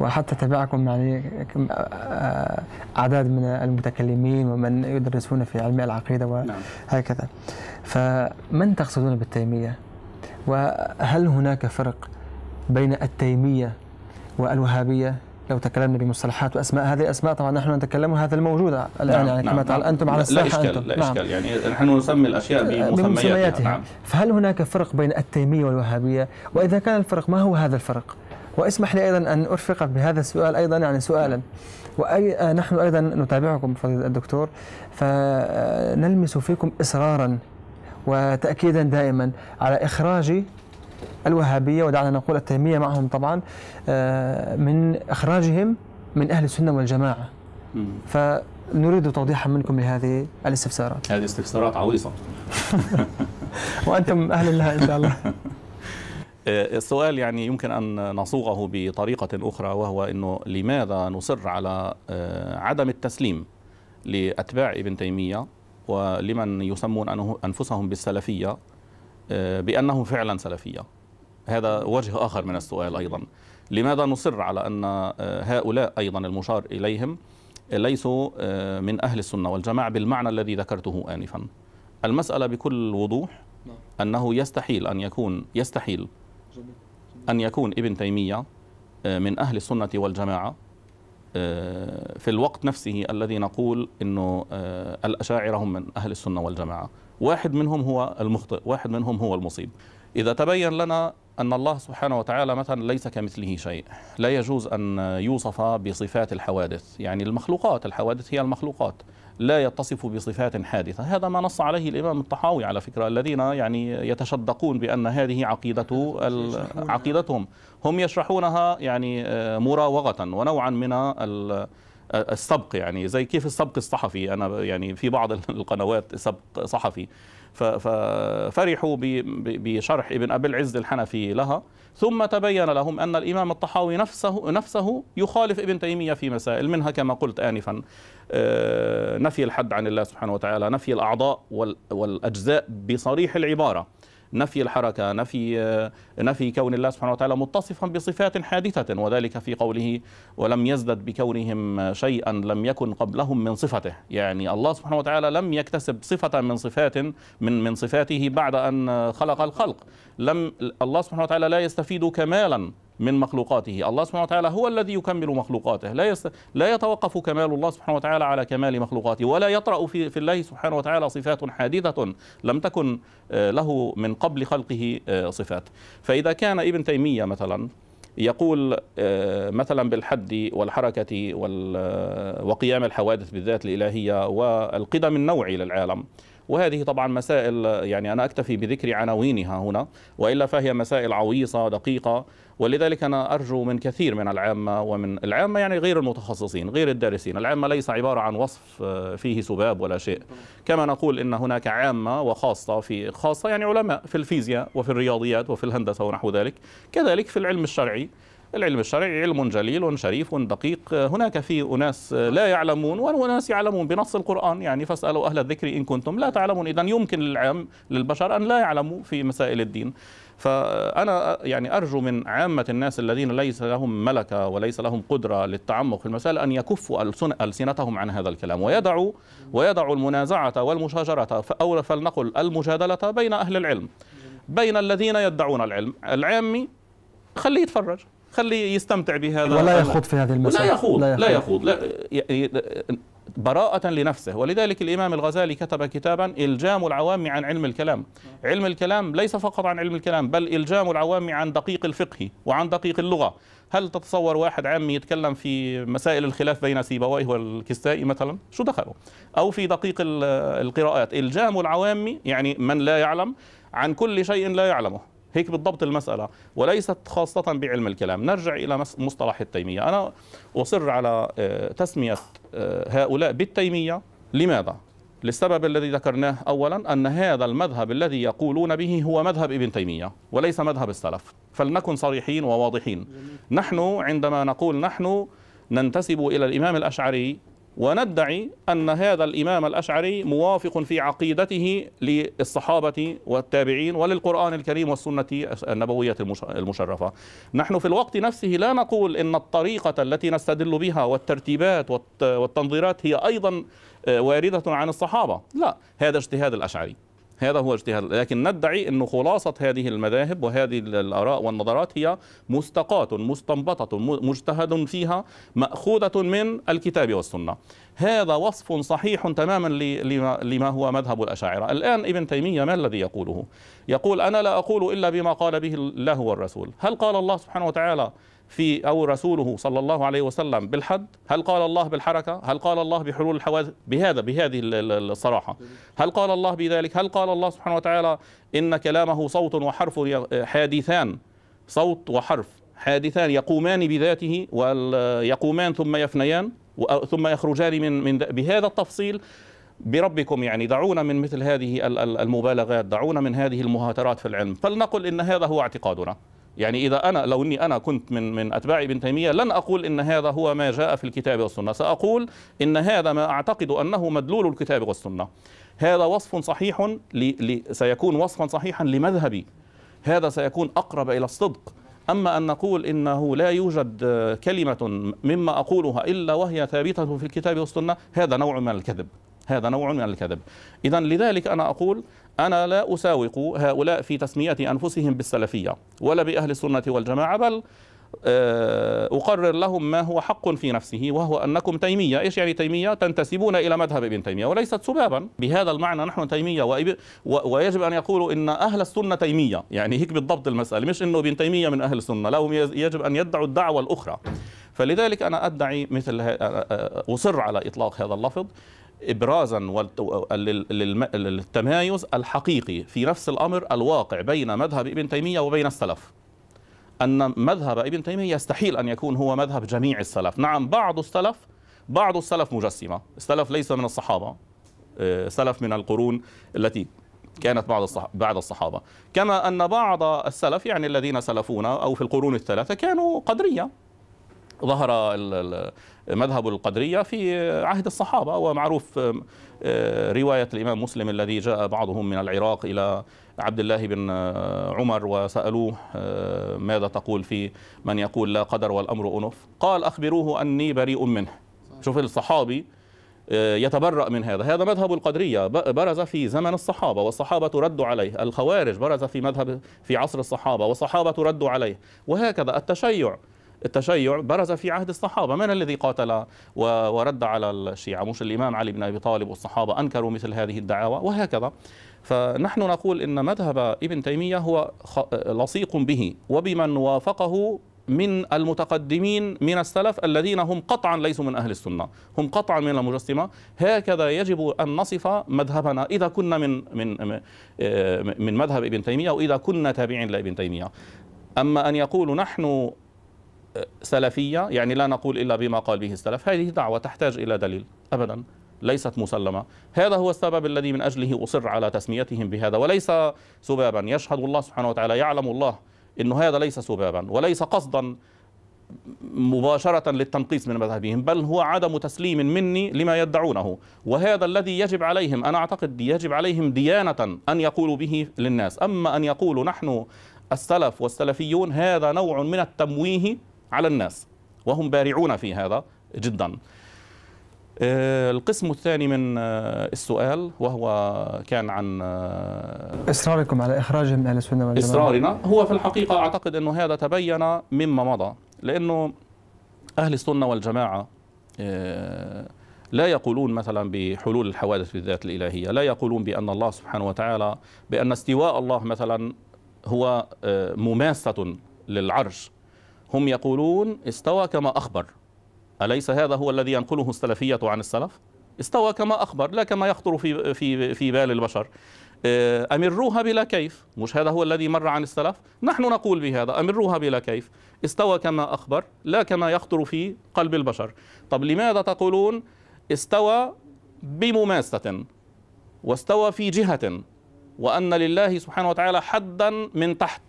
وحتى تبعكم يعني آه، أعداد من المتكلمين ومن يدرسون في علم العقيدة وهكذا نعم. فمن تقصدون بالتيمية وهل هناك فرق بين التيمية والوهابية لو تكلمنا بمصطلحات واسماء هذه الاسماء طبعا نحن نتكلم هذا الموجود الان نعم يعني نعم كما نعم انتم على الساحه لا اشكال أنتم. لا نعم. اشكال نعم يعني نحن نسمي الاشياء آه، بمسمياتها, بمسمياتها نعم فهل هناك فرق بين التيميه والوهابيه؟ واذا كان الفرق ما هو هذا الفرق؟ واسمح لي ايضا ان ارفقك بهذا السؤال ايضا يعني سؤالا وأي آه، نحن ايضا نتابعكم فضيله الدكتور فنلمس فيكم اصرارا وتاكيدا دائما على اخراج الوهابية ودعنا نقول التيمية معهم طبعا آه، من إخراجهم من أهل السنة والجماعة فنريد توضيحا منكم لهذه الاستفسارات هذه استفسارات عويصة وأنتم أهل لها إن شاء الله آه، السؤال يعني يمكن أن نصوغه بطريقة أخرى وهو أنه لماذا نصر على آه، عدم التسليم لأتباع ابن تيمية ولمن يسمون أنفسهم بالسلفية آه، بأنه فعلا سلفية هذا وجه آخر من السؤال أيضا لماذا نصر على أن آه، هؤلاء أيضا المشار إليهم ليسوا آه، من أهل السنة والجماعة بالمعنى الذي ذكرته آنفا المسألة بكل وضوح أنه يستحيل أن يكون يستحيل أن يكون ابن تيمية من أهل السنة والجماعة في الوقت نفسه الذي نقول أنه الأشاعرة هم من أهل السنة والجماعة واحد منهم هو المخطئ واحد منهم هو المصيب إذا تبين لنا أن الله سبحانه وتعالى مثلا ليس كمثله شيء لا يجوز أن يوصف بصفات الحوادث يعني المخلوقات الحوادث هي المخلوقات لا يتصف بصفات حادثة هذا ما نص عليه الإمام الطحاوي على فكرة الذين يعني يتشدقون بأن هذه عقيدة عقيدتهم هم يشرحونها يعني آه، مراوغة ونوعا من السبق يعني زي كيف السبق الصحفي انا يعني في بعض القنوات سبق صحفي ففرحوا بشرح ابن ابي العز الحنفي لها ثم تبين لهم ان الامام الطحاوي نفسه نفسه يخالف ابن تيميه في مسائل منها كما قلت انفا آه، نفي الحد عن الله سبحانه وتعالى نفي الاعضاء والاجزاء بصريح العباره نفي الحركه نفي آه، نفي كون الله سبحانه وتعالى متصفا بصفات حادثة وذلك في قوله ولم يزدد بكونهم شيئا لم يكن قبلهم من صفته يعني الله سبحانه وتعالى لم يكتسب صفة من صفات من من صفاته بعد أن خلق الخلق لم الله سبحانه وتعالى لا يستفيد كمالا من مخلوقاته الله سبحانه وتعالى هو الذي يكمل مخلوقاته لا, يست... لا يتوقف كمال الله سبحانه وتعالى على كمال مخلوقاته ولا يطرأ في, في الله سبحانه وتعالى صفات حادثة لم تكن آه، له من قبل خلقه آه، صفات فإذا كان ابن تيمية مثلا يقول آه، مثلا بالحد والحركة وقيام الحوادث بالذات الإلهية والقدم النوعي للعالم وهذه طبعا مسائل يعني أنا أكتفي بذكر عناوينها هنا وإلا فهي مسائل عويصة دقيقة ولذلك أنا أرجو من كثير من العامة ومن العامة يعني غير المتخصصين غير الدارسين العامة ليس عبارة عن وصف آه، فيه سباب ولا شيء كما نقول إن هناك عامة وخاصة في خاصة يعني علماء في الفيزياء وفي الرياضيات وفي الهندسة ونحو ذلك كذلك في العلم الشرعي العلم الشرعي علم جليل شريف دقيق هناك في أناس لا يعلمون وأناس يعلمون بنص القرآن يعني فاسألوا أهل الذكر إن كنتم لا تعلمون إذا يمكن للعام للبشر أن لا يعلموا في مسائل الدين فأنا يعني أرجو من عامة الناس الذين ليس لهم ملكة وليس لهم قدرة للتعمق في المسألة أن يكفوا ألسنتهم عن هذا الكلام ويدعوا ويدعوا المنازعة والمشاجرة أو فلنقل المجادلة بين أهل العلم بين الذين يدعون العلم العامي خليه يتفرج خليه يستمتع بهذا ولا يخوض في هذه المسألة لا يخوض لا يخوض لا, يخوض. لا براءة لنفسه ولذلك الإمام الغزالي كتب كتابا إلجام العوام عن علم الكلام علم الكلام ليس فقط عن علم الكلام بل إلجام العوام عن دقيق الفقه وعن دقيق اللغة هل تتصور واحد عامي يتكلم في مسائل الخلاف بين سيبويه والكستائي مثلا شو دخله أو في دقيق القراءات إلجام العوام يعني من لا يعلم عن كل شيء لا يعلمه هيك بالضبط المسألة وليست خاصة بعلم الكلام نرجع إلى مصطلح التيمية أنا أصر على آه، تسمية آه، هؤلاء بالتيمية لماذا؟ للسبب الذي ذكرناه اولا ان هذا المذهب الذي يقولون به هو مذهب ابن تيميه وليس مذهب السلف فلنكن صريحين وواضحين نحن عندما نقول نحن ننتسب الى الامام الاشعري وندعي أن هذا الإمام الأشعري موافق في عقيدته للصحابة والتابعين وللقرآن الكريم والسنة النبوية المشرفة نحن في الوقت نفسه لا نقول أن الطريقة التي نستدل بها والترتيبات والتنظيرات هي أيضا آه، واردة عن الصحابة لا هذا اجتهاد الأشعري هذا هو اجتهاد لكن ندعي أن خلاصة هذه المذاهب وهذه الآراء والنظرات هي مستقاة مستنبطة مجتهد فيها مأخوذة من الكتاب والسنة هذا وصف صحيح تماما لما هو مذهب الأشاعرة الآن ابن تيمية ما الذي يقوله؟ يقول أنا لا أقول إلا بما قال به الله والرسول هل قال الله سبحانه وتعالى في أو رسوله صلى الله عليه وسلم بالحد هل قال الله بالحركة هل قال الله بحلول الحوادث بهذا بهذه الصراحة هل قال الله بذلك هل قال الله سبحانه وتعالى إن كلامه صوت وحرف حادثان صوت وحرف حادثان يقومان بذاته ويقومان ثم يفنيان ثم يخرجان من من بهذا التفصيل بربكم يعني دعونا من مثل هذه المبالغات دعونا من هذه المهاترات في العلم فلنقل ان هذا هو اعتقادنا يعني إذا أنا لو أني أنا كنت من من أتباع ابن تيمية لن أقول إن هذا هو ما جاء في الكتاب والسنة سأقول إن هذا ما أعتقد أنه مدلول الكتاب والسنة هذا وصف صحيح ل... ل... سيكون وصفا صحيحا لمذهبي هذا سيكون أقرب إلى الصدق أما أن نقول إنه لا يوجد كلمة مما أقولها إلا وهي ثابتة في الكتاب والسنة هذا نوع من الكذب هذا نوع من الكذب إذا لذلك أنا أقول أنا لا أساوق هؤلاء في تسمية أنفسهم بالسلفية ولا بأهل السنة والجماعة بل آه، أقرر لهم ما هو حق في نفسه وهو أنكم تيمية إيش يعني تيمية؟ تنتسبون إلى مذهب ابن تيمية وليست سبابا بهذا المعنى نحن تيمية وإب... و... ويجب أن يقولوا إن أهل السنة تيمية يعني هيك بالضبط المسألة مش إنه ابن تيمية من أهل السنة لهم يجب أن يدعوا الدعوة الأخرى فلذلك أنا أدعي مثل أصر على إطلاق هذا اللفظ ابرازا للتمايز الحقيقي في نفس الامر الواقع بين مذهب ابن تيميه وبين السلف. ان مذهب ابن تيميه يستحيل ان يكون هو مذهب جميع السلف، نعم بعض السلف بعض السلف مجسمه، السلف ليس من الصحابه. آه، سلف من القرون التي كانت بعض بعد الصحابه، كما ان بعض السلف يعني الذين سلفونا او في القرون الثلاثه كانوا قدريه. ظهر مذهب القدرية في عهد الصحابة ومعروف آه، آه، رواية الإمام مسلم الذي جاء بعضهم من العراق إلى عبد الله بن آه، عمر وسألوه ماذا تقول في من يقول لا قدر والأمر أنف قال أخبروه أني بريء منه شوف الصحابي يتبرأ من هذا هذا مذهب القدرية برز في زمن الصحابة والصحابة ردوا عليه الخوارج برز في مذهب في عصر الصحابة والصحابة ردوا عليه وهكذا التشيع التشيع برز في عهد الصحابة من الذي قاتل ورد على الشيعة مش الإمام علي بن أبي طالب والصحابة أنكروا مثل هذه الدعاوى وهكذا فنحن نقول إن مذهب ابن تيمية هو لصيق به وبمن وافقه من المتقدمين من السلف الذين هم قطعا ليسوا من أهل السنة هم قطعا من المجسمة هكذا يجب أن نصف مذهبنا إذا كنا من, من, آه، من مذهب ابن تيمية وإذا كنا تابعين لابن تيمية أما أن يقولوا نحن سلفية يعني لا نقول إلا بما قال به السلف هذه دعوة تحتاج إلى دليل أبدا ليست مسلمة هذا هو السبب الذي من أجله أصر على تسميتهم بهذا وليس سبابا يشهد الله سبحانه وتعالى يعلم الله أن هذا ليس سبابا وليس قصدا مباشرة للتنقيص من مذهبهم بل هو عدم تسليم مني لما يدعونه وهذا الذي يجب عليهم أنا أعتقد يجب عليهم ديانة أن يقولوا به للناس أما أن يقولوا نحن السلف والسلفيون هذا نوع من التمويه على الناس وهم بارعون في هذا جدا آه، القسم الثاني من آه، السؤال وهو كان عن اصراركم آه، على اخراجهم من اهل السنه والجماعه اصرارنا هو في الحقيقه اعتقد انه هذا تبين مما مضى لانه اهل السنه والجماعه لا يقولون مثلا بحلول الحوادث بالذات الالهيه، لا يقولون بان الله سبحانه وتعالى بان استواء الله مثلا هو مماسه للعرش هم يقولون استوى كما أخبر أليس هذا هو الذي ينقله السلفية عن السلف؟ استوى كما أخبر لا كما يخطر في في في بال البشر آه، أمروها بلا كيف مش هذا هو الذي مر عن السلف نحن نقول بهذا أمروها بلا كيف استوى كما أخبر لا كما يخطر في قلب البشر طب لماذا تقولون استوى بمماسة واستوى في جهة وأن لله سبحانه وتعالى حدا من تحت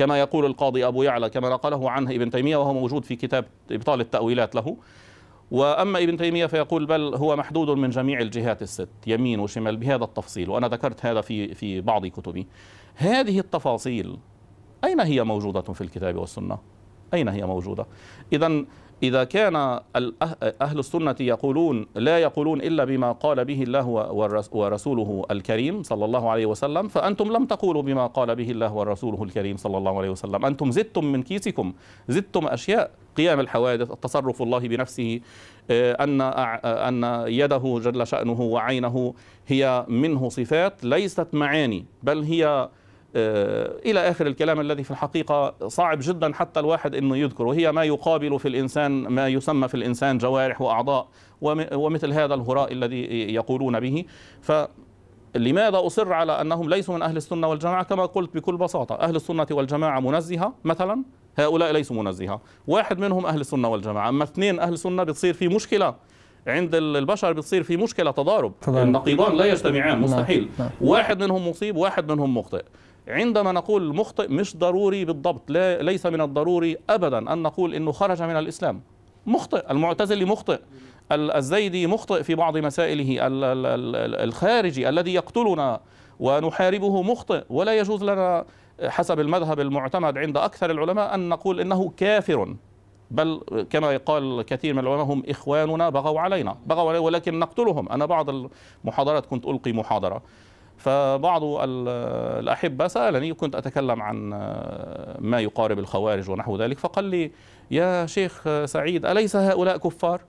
كما يقول القاضي أبو يعلى كما نقله عنه ابن تيمية وهو موجود في كتاب إبطال التأويلات له وأما ابن تيمية فيقول بل هو محدود من جميع الجهات الست يمين وشمال بهذا التفصيل وأنا ذكرت هذا في في بعض كتبي هذه التفاصيل أين هي موجودة في الكتاب والسنة؟ أين هي موجودة؟ إذا إذا كان أهل السنة يقولون لا يقولون إلا بما قال به الله ورسوله الكريم صلى الله عليه وسلم فأنتم لم تقولوا بما قال به الله ورسوله الكريم صلى الله عليه وسلم أنتم زدتم من كيسكم زدتم أشياء قيام الحوادث التصرف الله بنفسه آه، أن آه، أن يده جل شأنه وعينه هي منه صفات ليست معاني بل هي آه، إلى آخر الكلام الذي في الحقيقة صعب جدا حتى الواحد أنه يذكر وهي ما يقابل في الإنسان ما يسمى في الإنسان جوارح وأعضاء ومثل هذا الهراء الذي يقولون به ف لماذا أصر على أنهم ليسوا من أهل السنة والجماعة كما قلت بكل بساطة أهل السنة والجماعة منزهة مثلا هؤلاء ليسوا منزهة واحد منهم أهل السنة والجماعة أما اثنين أهل السنة بتصير في مشكلة عند البشر بتصير في مشكلة تضارب, تضارب. النقيضان لا يجتمعان نعم. مستحيل لا. نعم. لا. واحد منهم مصيب واحد منهم مخطئ عندما نقول مخطئ مش ضروري بالضبط لا ليس من الضروري أبدا أن نقول أنه خرج من الإسلام مخطئ المعتزلي مخطئ الزيدي مخطئ في بعض مسائله الخارجي الذي يقتلنا ونحاربه مخطئ ولا يجوز لنا حسب المذهب المعتمد عند أكثر العلماء أن نقول إنه كافر بل كما يقال كثير من العلماء هم إخواننا بغوا علينا بغوا علينا ولكن نقتلهم أنا بعض المحاضرات كنت ألقي محاضرة فبعض الأحبة سألني كنت أتكلم عن آه، ما يقارب الخوارج ونحو ذلك فقال لي يا شيخ سعيد أليس هؤلاء كفار؟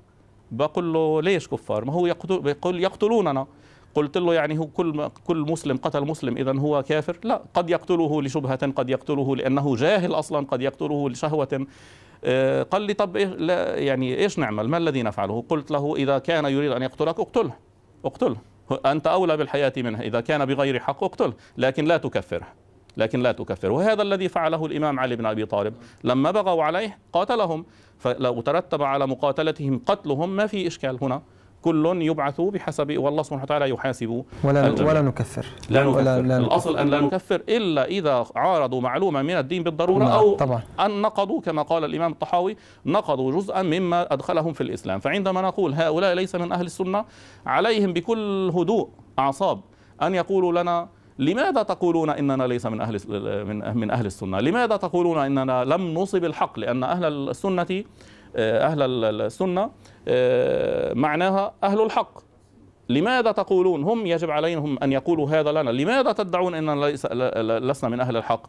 بقول له ليش كفار؟ ما هو يقتل يقتلوننا قلت له يعني هو كل كل مسلم قتل مسلم اذا هو كافر؟ لا، قد يقتله لشبهه، قد يقتله لانه جاهل اصلا، قد يقتله لشهوه. آه، قال لي طب إيه لا يعني ايش نعمل؟ ما الذي نفعله؟ قلت له اذا كان يريد ان يقتلك اقتله، اقتله. أنت أولى بالحياة منه إذا كان بغير حق اقتله لكن لا تكفره لكن لا تكفر وهذا الذي فعله الإمام علي بن أبي طالب لما بغوا عليه قاتلهم فلو ترتب على مقاتلتهم قتلهم ما في إشكال هنا كل يبعث بحسب والله سبحانه وتعالى يحاسب ولا الجميع. ولا نكفر لا نكفر ولا لا الاصل ان لا نكفر الا اذا عارضوا معلومه من الدين بالضروره نعم، او طبعا. ان نقضوا كما قال الامام الطحاوي نقضوا جزءا مما ادخلهم في الاسلام فعندما نقول هؤلاء ليس من اهل السنه عليهم بكل هدوء اعصاب ان يقولوا لنا لماذا تقولون اننا ليس من اهل من أه-، من اهل السنه؟ لماذا تقولون اننا لم نصب الحق؟ لان اهل السنه آه، اهل السنه آه، معناها أهل الحق لماذا تقولون هم يجب عليهم أن يقولوا هذا لنا لماذا تدعون أننا ليس لسنا من أهل الحق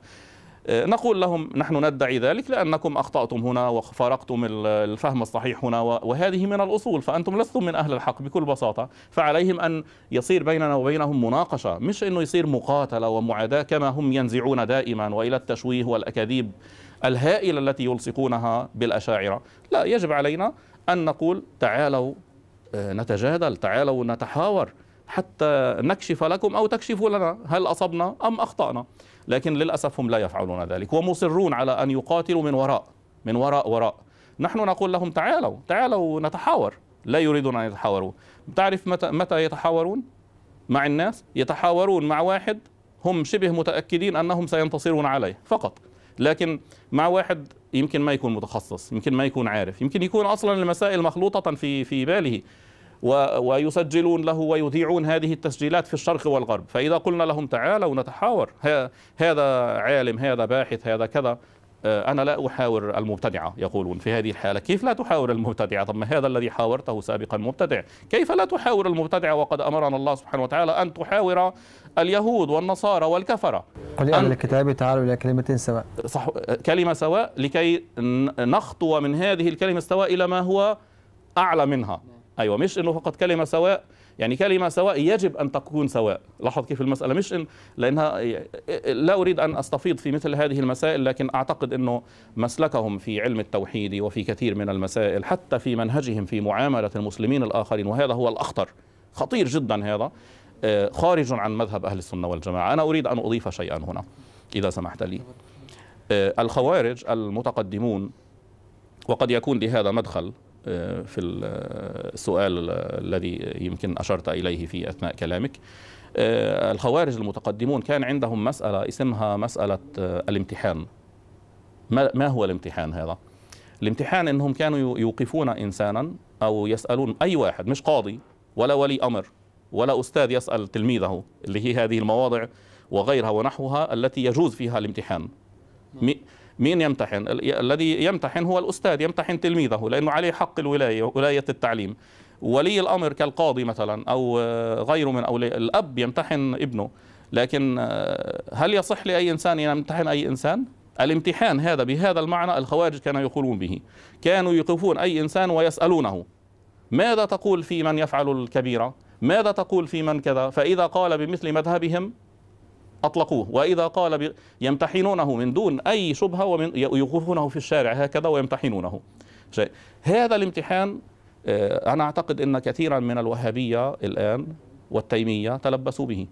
آه، نقول لهم نحن ندعي ذلك لأنكم أخطأتم هنا وفارقتم الفهم الصحيح هنا وهذه من الأصول فأنتم لستم من أهل الحق بكل بساطة فعليهم أن يصير بيننا وبينهم مناقشة مش أنه يصير مقاتلة ومعاداة كما هم ينزعون دائما وإلى التشويه والأكاذيب الهائلة التي يلصقونها بالأشاعرة لا يجب علينا أن نقول تعالوا آه، نتجادل تعالوا نتحاور حتى نكشف لكم أو تكشفوا لنا هل أصبنا أم أخطأنا لكن للأسف هم لا يفعلون ذلك ومصرون على أن يقاتلوا من وراء من وراء وراء نحن نقول لهم تعالوا تعالوا نتحاور لا يريدون أن يتحاوروا تعرف متى, متى يتحاورون مع الناس يتحاورون مع واحد هم شبه متأكدين أنهم سينتصرون عليه فقط لكن مع واحد يمكن ما يكون متخصص يمكن ما يكون عارف يمكن يكون اصلا المسائل مخلوطه في في باله ويسجلون له ويذيعون هذه التسجيلات في الشرق والغرب فاذا قلنا لهم تعالوا نتحاور هذا عالم هذا باحث هذا كذا آه، أنا لا أحاور المبتدعة يقولون في هذه الحالة كيف لا تحاور المبتدعة طب ما هذا الذي حاورته سابقا مبتدع كيف لا تحاور المبتدعة وقد أمرنا الله سبحانه وتعالى أن تحاور اليهود والنصارى والكفرة قل أهل الكتاب تعالوا إلى كلمة سواء صح كلمة سواء لكي نخطو من هذه الكلمة السواء إلى ما هو أعلى منها أيوة مش إنه فقط كلمة سواء يعني كلمة سواء يجب أن تكون سواء لاحظ كيف المسألة مش إن لأنها لا أريد أن أستفيض في مثل هذه المسائل لكن أعتقد أنه مسلكهم في علم التوحيد وفي كثير من المسائل حتى في منهجهم في معاملة المسلمين الآخرين وهذا هو الأخطر خطير جدا هذا آه، خارج عن مذهب أهل السنة والجماعة أنا أريد أن أضيف شيئا هنا إذا سمحت لي آه، الخوارج المتقدمون وقد يكون لهذا مدخل آه، في السؤال الذي يمكن أشرت إليه في أثناء كلامك الخوارج المتقدمون كان عندهم مسألة اسمها مسألة الامتحان ما هو الامتحان هذا؟ الامتحان انهم كانوا يوقفون انسانا او يسالون اي واحد مش قاضي ولا ولي امر ولا أستاذ يسأل تلميذه اللي هي هذه المواضع وغيرها ونحوها التي يجوز فيها الامتحان نعم. مين يمتحن؟ الذي يمتحن هو الأستاذ يمتحن تلميذه لأنه عليه حق الولاية ولاية التعليم ولي الأمر كالقاضي مثلا أو غيره من أولياء الأب يمتحن ابنه لكن آه، هل يصح لأي إنسان أن يمتحن أي إنسان؟ الامتحان هذا بهذا المعنى الخوارج كانوا يقولون به كانوا يقفون أي إنسان ويسألونه ماذا تقول في من يفعل الكبيرة؟ ماذا تقول في من كذا فإذا قال بمثل مذهبهم أطلقوه وإذا قال ب... يمتحنونه من دون أي شبهة ومن يوقفونه في الشارع هكذا ويمتحنونه شيء هذا الامتحان آه، أنا أعتقد أن كثيرا من الوهابية الآن والتيمية تلبسوا به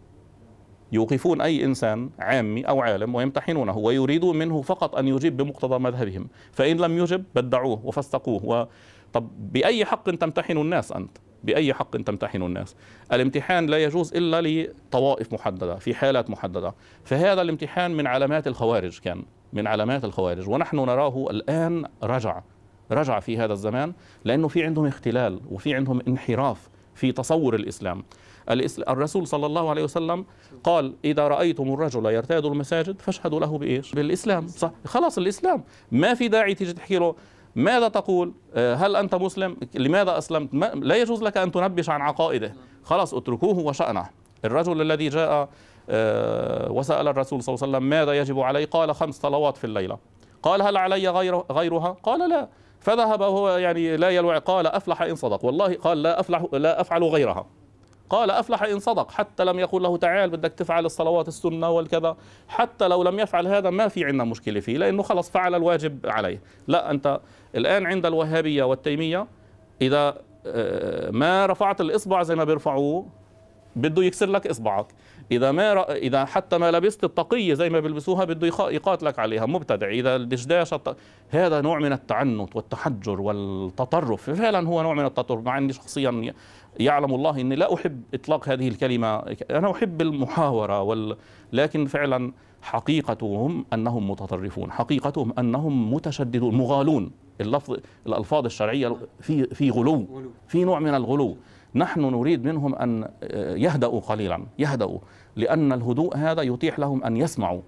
يوقفون أي إنسان عامي أو عالم ويمتحنونه ويريدون منه فقط أن يجيب بمقتضى مذهبهم فإن لم يجب بدعوه وفسقوه و... طب بأي حق تمتحن الناس أنت؟ بأي حق تمتحن الناس الامتحان لا يجوز إلا لطوائف محددة في حالات محددة فهذا الامتحان من علامات الخوارج كان من علامات الخوارج ونحن نراه الآن رجع رجع في هذا الزمان لأنه في عندهم اختلال وفي عندهم انحراف في تصور الإسلام الرسول صلى الله عليه وسلم قال إذا رأيتم الرجل يرتاد المساجد فاشهدوا له بإيش بالإسلام صح خلاص الإسلام ما في داعي تيجي تحكي له ماذا تقول آه، هل أنت مسلم لماذا أسلمت لا يجوز لك أن تنبش عن عقائده خلاص اتركوه وشأنه الرجل الذي جاء آه، وسأل الرسول صلى الله عليه وسلم ماذا يجب علي قال خمس صلوات في الليلة قال هل علي غير غيرها قال لا فذهب وهو يعني لا يلوع قال أفلح إن صدق والله قال لا أفلح لا أفعل غيرها قال أفلح إن صدق حتى لم يقول له تعال بدك تفعل الصلوات السنة والكذا حتى لو لم يفعل هذا ما في عندنا مشكلة فيه لأنه خلص فعل الواجب عليه لا أنت الآن عند الوهابية والتيمية إذا آه، ما رفعت الإصبع زي ما بيرفعوه بده يكسر لك إصبعك إذا ما ر... إذا حتى ما لبست الطاقية زي ما بيلبسوها بده يخ... يقاتلك عليها مبتدع إذا الدشداش الط... هذا نوع من التعنت والتحجر والتطرف فعلا هو نوع من التطرف مع أني شخصيا يعلم الله أني لا أحب إطلاق هذه الكلمة أنا أحب المحاورة وال... لكن فعلا حقيقتهم أنهم متطرفون حقيقتهم أنهم متشددون مغالون اللفظ الالفاظ الشرعيه في في غلو في نوع من الغلو نحن نريد منهم ان آه، يهدأوا قليلا يهدأوا لان الهدوء هذا يتيح لهم ان يسمعوا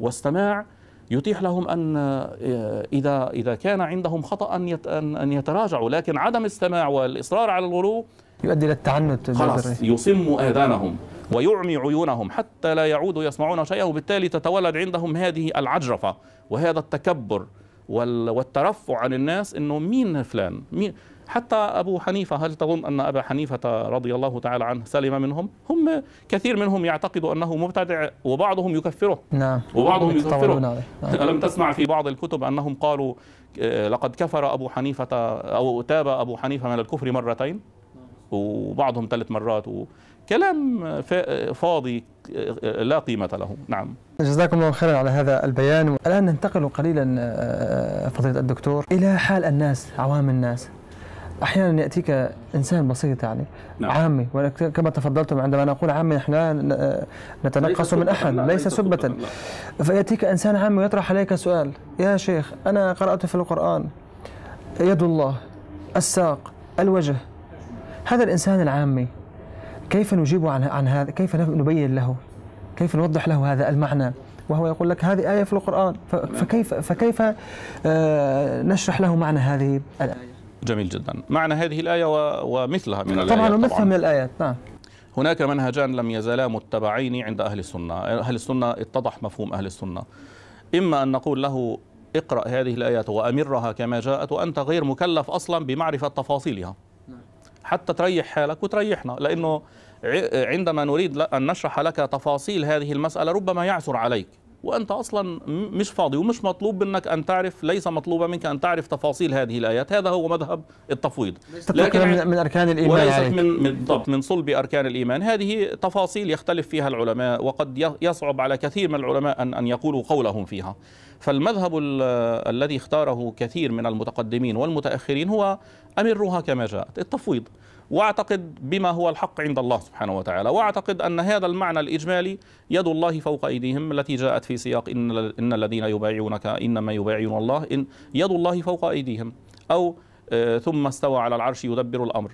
واستماع يتيح لهم ان آه، اذا اذا كان عندهم خطا ان ان يتراجعوا لكن عدم استماع والاصرار على الغلو يؤدي الى التعنت خلاص يصم اذانهم ويعمي عيونهم حتى لا يعودوا يسمعون شيئا وبالتالي تتولد عندهم هذه العجرفه وهذا التكبر والترفع عن الناس انه مين فلان مين حتى ابو حنيفه هل تظن ان ابا حنيفه رضي الله تعالى عنه سلم منهم؟ هم كثير منهم يعتقد انه مبتدع وبعضهم يكفره نعم وبعضهم يكفره نعم. الم تسمع في بعض الكتب انهم قالوا آه، لقد كفر ابو حنيفه او تاب ابو حنيفه من الكفر مرتين وبعضهم ثلاث مرات و كلام فاضي لا قيمة له نعم جزاكم الله خيرا على هذا البيان الآن ننتقل قليلا آه، آه، فضيلة الدكتور إلى حال الناس عوام الناس احيانا ياتيك انسان بسيط يعني نعم. عامي كما تفضلتم عندما نقول عامي نحن آه، لا نتنقص من احد ليس سبة فياتيك انسان عامي ويطرح عليك سؤال يا شيخ انا قرات في القران يد الله الساق الوجه هذا الانسان العامي كيف نجيب عن عن هذا كيف نبين له كيف نوضح له هذا المعنى وهو يقول لك هذه آية في القرآن نعم. فكيف فكيف آه، نشرح له معنى هذه الآية جميل جدا معنى هذه الآية ومثلها من الآيات طبعا ومثلها من الآيات نعم هناك منهجان لم يزالا متبعين عند أهل السنة أهل السنة اتضح مفهوم أهل السنة إما أن نقول له اقرأ هذه الآيات وأمرها كما جاءت وأنت غير مكلف أصلا بمعرفة تفاصيلها نعم. حتى تريح حالك وتريحنا لأنه عندما نريد أن نشرح لك تفاصيل هذه المسألة ربما يعثر عليك وأنت أصلا مش فاضي ومش مطلوب منك أن تعرف ليس مطلوبا منك أن تعرف تفاصيل هذه الآيات هذا هو مذهب التفويض لكن من, من أركان الإيمان وليست يعني. من من, من صلب أركان الإيمان هذه تفاصيل يختلف فيها العلماء وقد يصعب على كثير من العلماء أن, أن يقولوا قولهم فيها فالمذهب الذي اختاره كثير من المتقدمين والمتأخرين هو أمرها كما جاءت التفويض واعتقد بما هو الحق عند الله سبحانه وتعالى واعتقد ان هذا المعنى الاجمالي يد الله فوق ايديهم التي جاءت في سياق ان ان الذين يبايعونك انما يبايعون الله ان يد الله فوق ايديهم او آه، ثم استوى على العرش يدبر الامر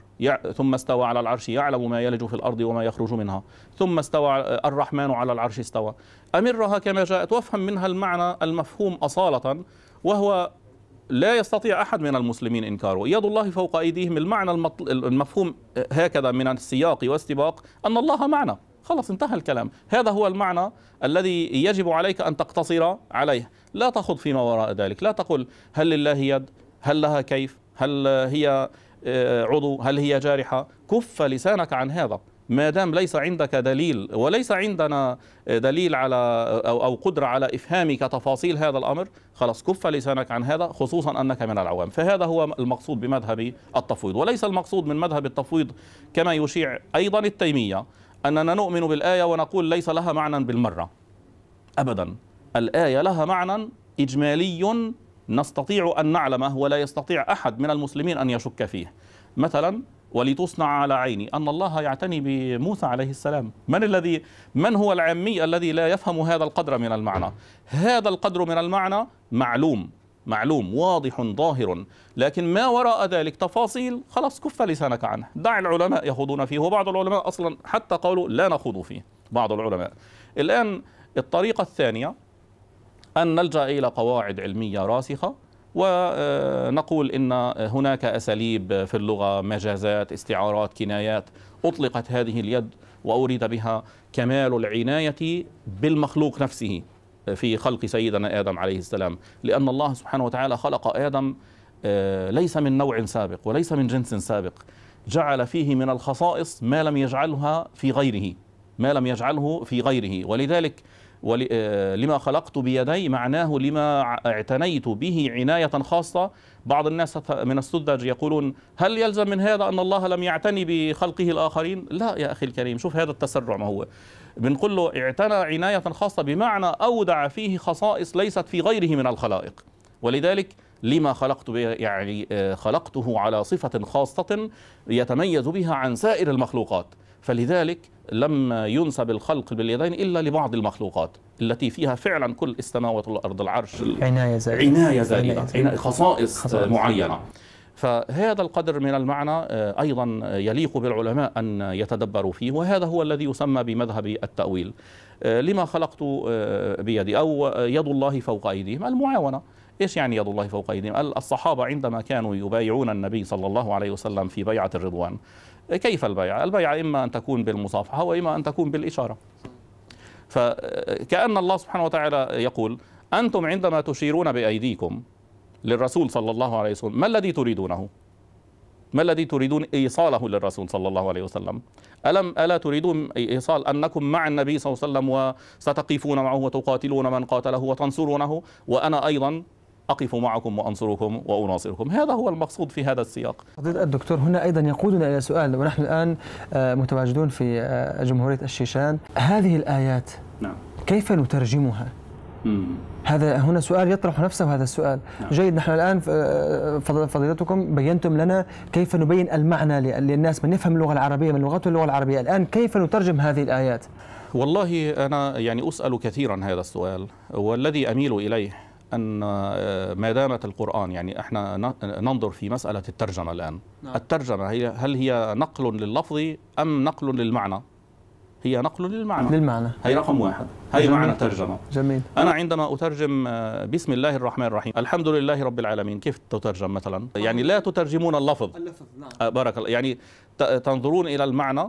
ثم استوى على العرش يعلم ما يلج في الارض وما يخرج منها ثم استوى آه، الرحمن على العرش استوى امرها كما جاءت وافهم منها المعنى المفهوم اصاله وهو لا يستطيع أحد من المسلمين إنكاره يد الله فوق أيديهم المعنى المفهوم هكذا من السياق واستباق أن الله معنا خلص انتهى الكلام هذا هو المعنى الذي يجب عليك أن تقتصر عليه لا تخض فيما وراء ذلك لا تقل هل لله يد هل لها كيف هل هي آه، عضو هل هي جارحة كف لسانك عن هذا ما دام ليس عندك دليل وليس عندنا دليل على أو, أو قدرة على إفهامك تفاصيل هذا الأمر خلاص كف لسانك عن هذا خصوصا أنك من العوام فهذا هو المقصود بمذهب التفويض وليس المقصود من مذهب التفويض كما يشيع أيضا التيمية أننا نؤمن بالآية ونقول ليس لها معنى بالمرة أبدا الآية لها معنى إجمالي نستطيع أن نعلمه ولا يستطيع أحد من المسلمين أن يشك فيه مثلا ولتصنع على عيني أن الله يعتني بموسى عليه السلام من الذي من هو العامي الذي لا يفهم هذا القدر من المعنى هذا القدر من المعنى معلوم معلوم واضح ظاهر لكن ما وراء ذلك تفاصيل خلاص كف لسانك عنه دع العلماء يخوضون فيه وبعض العلماء أصلا حتى قالوا لا نخوض فيه بعض العلماء الآن الطريقة الثانية أن نلجأ إلى قواعد علمية راسخة ونقول ان هناك اساليب في اللغه مجازات استعارات كنايات اطلقت هذه اليد واريد بها كمال العنايه بالمخلوق نفسه في خلق سيدنا ادم عليه السلام لان الله سبحانه وتعالى خلق ادم آه، ليس من نوع سابق وليس من جنس سابق جعل فيه من الخصائص ما لم يجعلها في غيره ما لم يجعله في غيره ولذلك ولما آه، خلقت بيدي معناه لما اعتنيت به عناية خاصة بعض الناس من السذج يقولون هل يلزم من هذا أن الله لم يعتني بخلقه الآخرين لا يا أخي الكريم شوف هذا التسرع ما هو بنقول له اعتنى عناية خاصة بمعنى أودع فيه خصائص ليست في غيره من الخلائق ولذلك لما خلقت يعني آه، خلقته على صفة خاصة يتميز بها عن سائر المخلوقات فلذلك لم ينسب الخلق باليدين الا لبعض المخلوقات التي فيها فعلا كل السماوات الارض العرش عنايه زائده عنايه زائده خصائص, خصائص معينه فهذا القدر من المعنى آه، ايضا يليق بالعلماء ان يتدبروا فيه وهذا هو الذي يسمى بمذهب التاويل آه، لما خلقت آه، بيدي او يد الله فوق ايديهم المعاونه ايش يعني يد الله فوق ايديهم الصحابه عندما كانوا يبايعون النبي صلى الله عليه وسلم في بيعه الرضوان كيف البيعة؟ البيعة إما أن تكون بالمصافحة وإما أن تكون بالإشارة فكأن الله سبحانه وتعالى يقول أنتم عندما تشيرون بأيديكم للرسول صلى الله عليه وسلم ما الذي تريدونه؟ ما الذي تريدون إيصاله للرسول صلى الله عليه وسلم ألم ألا تريدون إيصال أنكم مع النبي صلى الله عليه وسلم وستقفون معه وتقاتلون من قاتله وتنصرونه وأنا أيضا أقف معكم وأنصركم وأناصركم هذا هو المقصود في هذا السياق الدكتور هنا أيضا يقودنا إلى سؤال ونحن الآن آه، متواجدون في آه، جمهورية الشيشان هذه الآيات نعم. كيف نترجمها؟ هذا هنا سؤال يطرح نفسه هذا السؤال نعم. جيد نحن الآن آه، فضيلتكم بينتم لنا كيف نبين المعنى للناس من يفهم اللغة العربية من لغته اللغة العربية الآن كيف نترجم هذه الآيات والله أنا يعني أسأل كثيرا هذا السؤال والذي أميل إليه أن آه، ما دامت القرآن يعني احنا ننظر في مسألة الترجمة الآن نعم. الترجمة هي هل هي نقل لللفظ أم نقل للمعنى هي نقل للمعنى للمعنى هي رقم واحد هي جميل. معنى ترجمة جميل أنا عندما أترجم آه، بسم الله الرحمن الرحيم الحمد لله رب العالمين كيف تترجم مثلا نعم. يعني لا تترجمون اللفظ اللفظ نعم آه، بارك الله يعني تنظرون إلى المعنى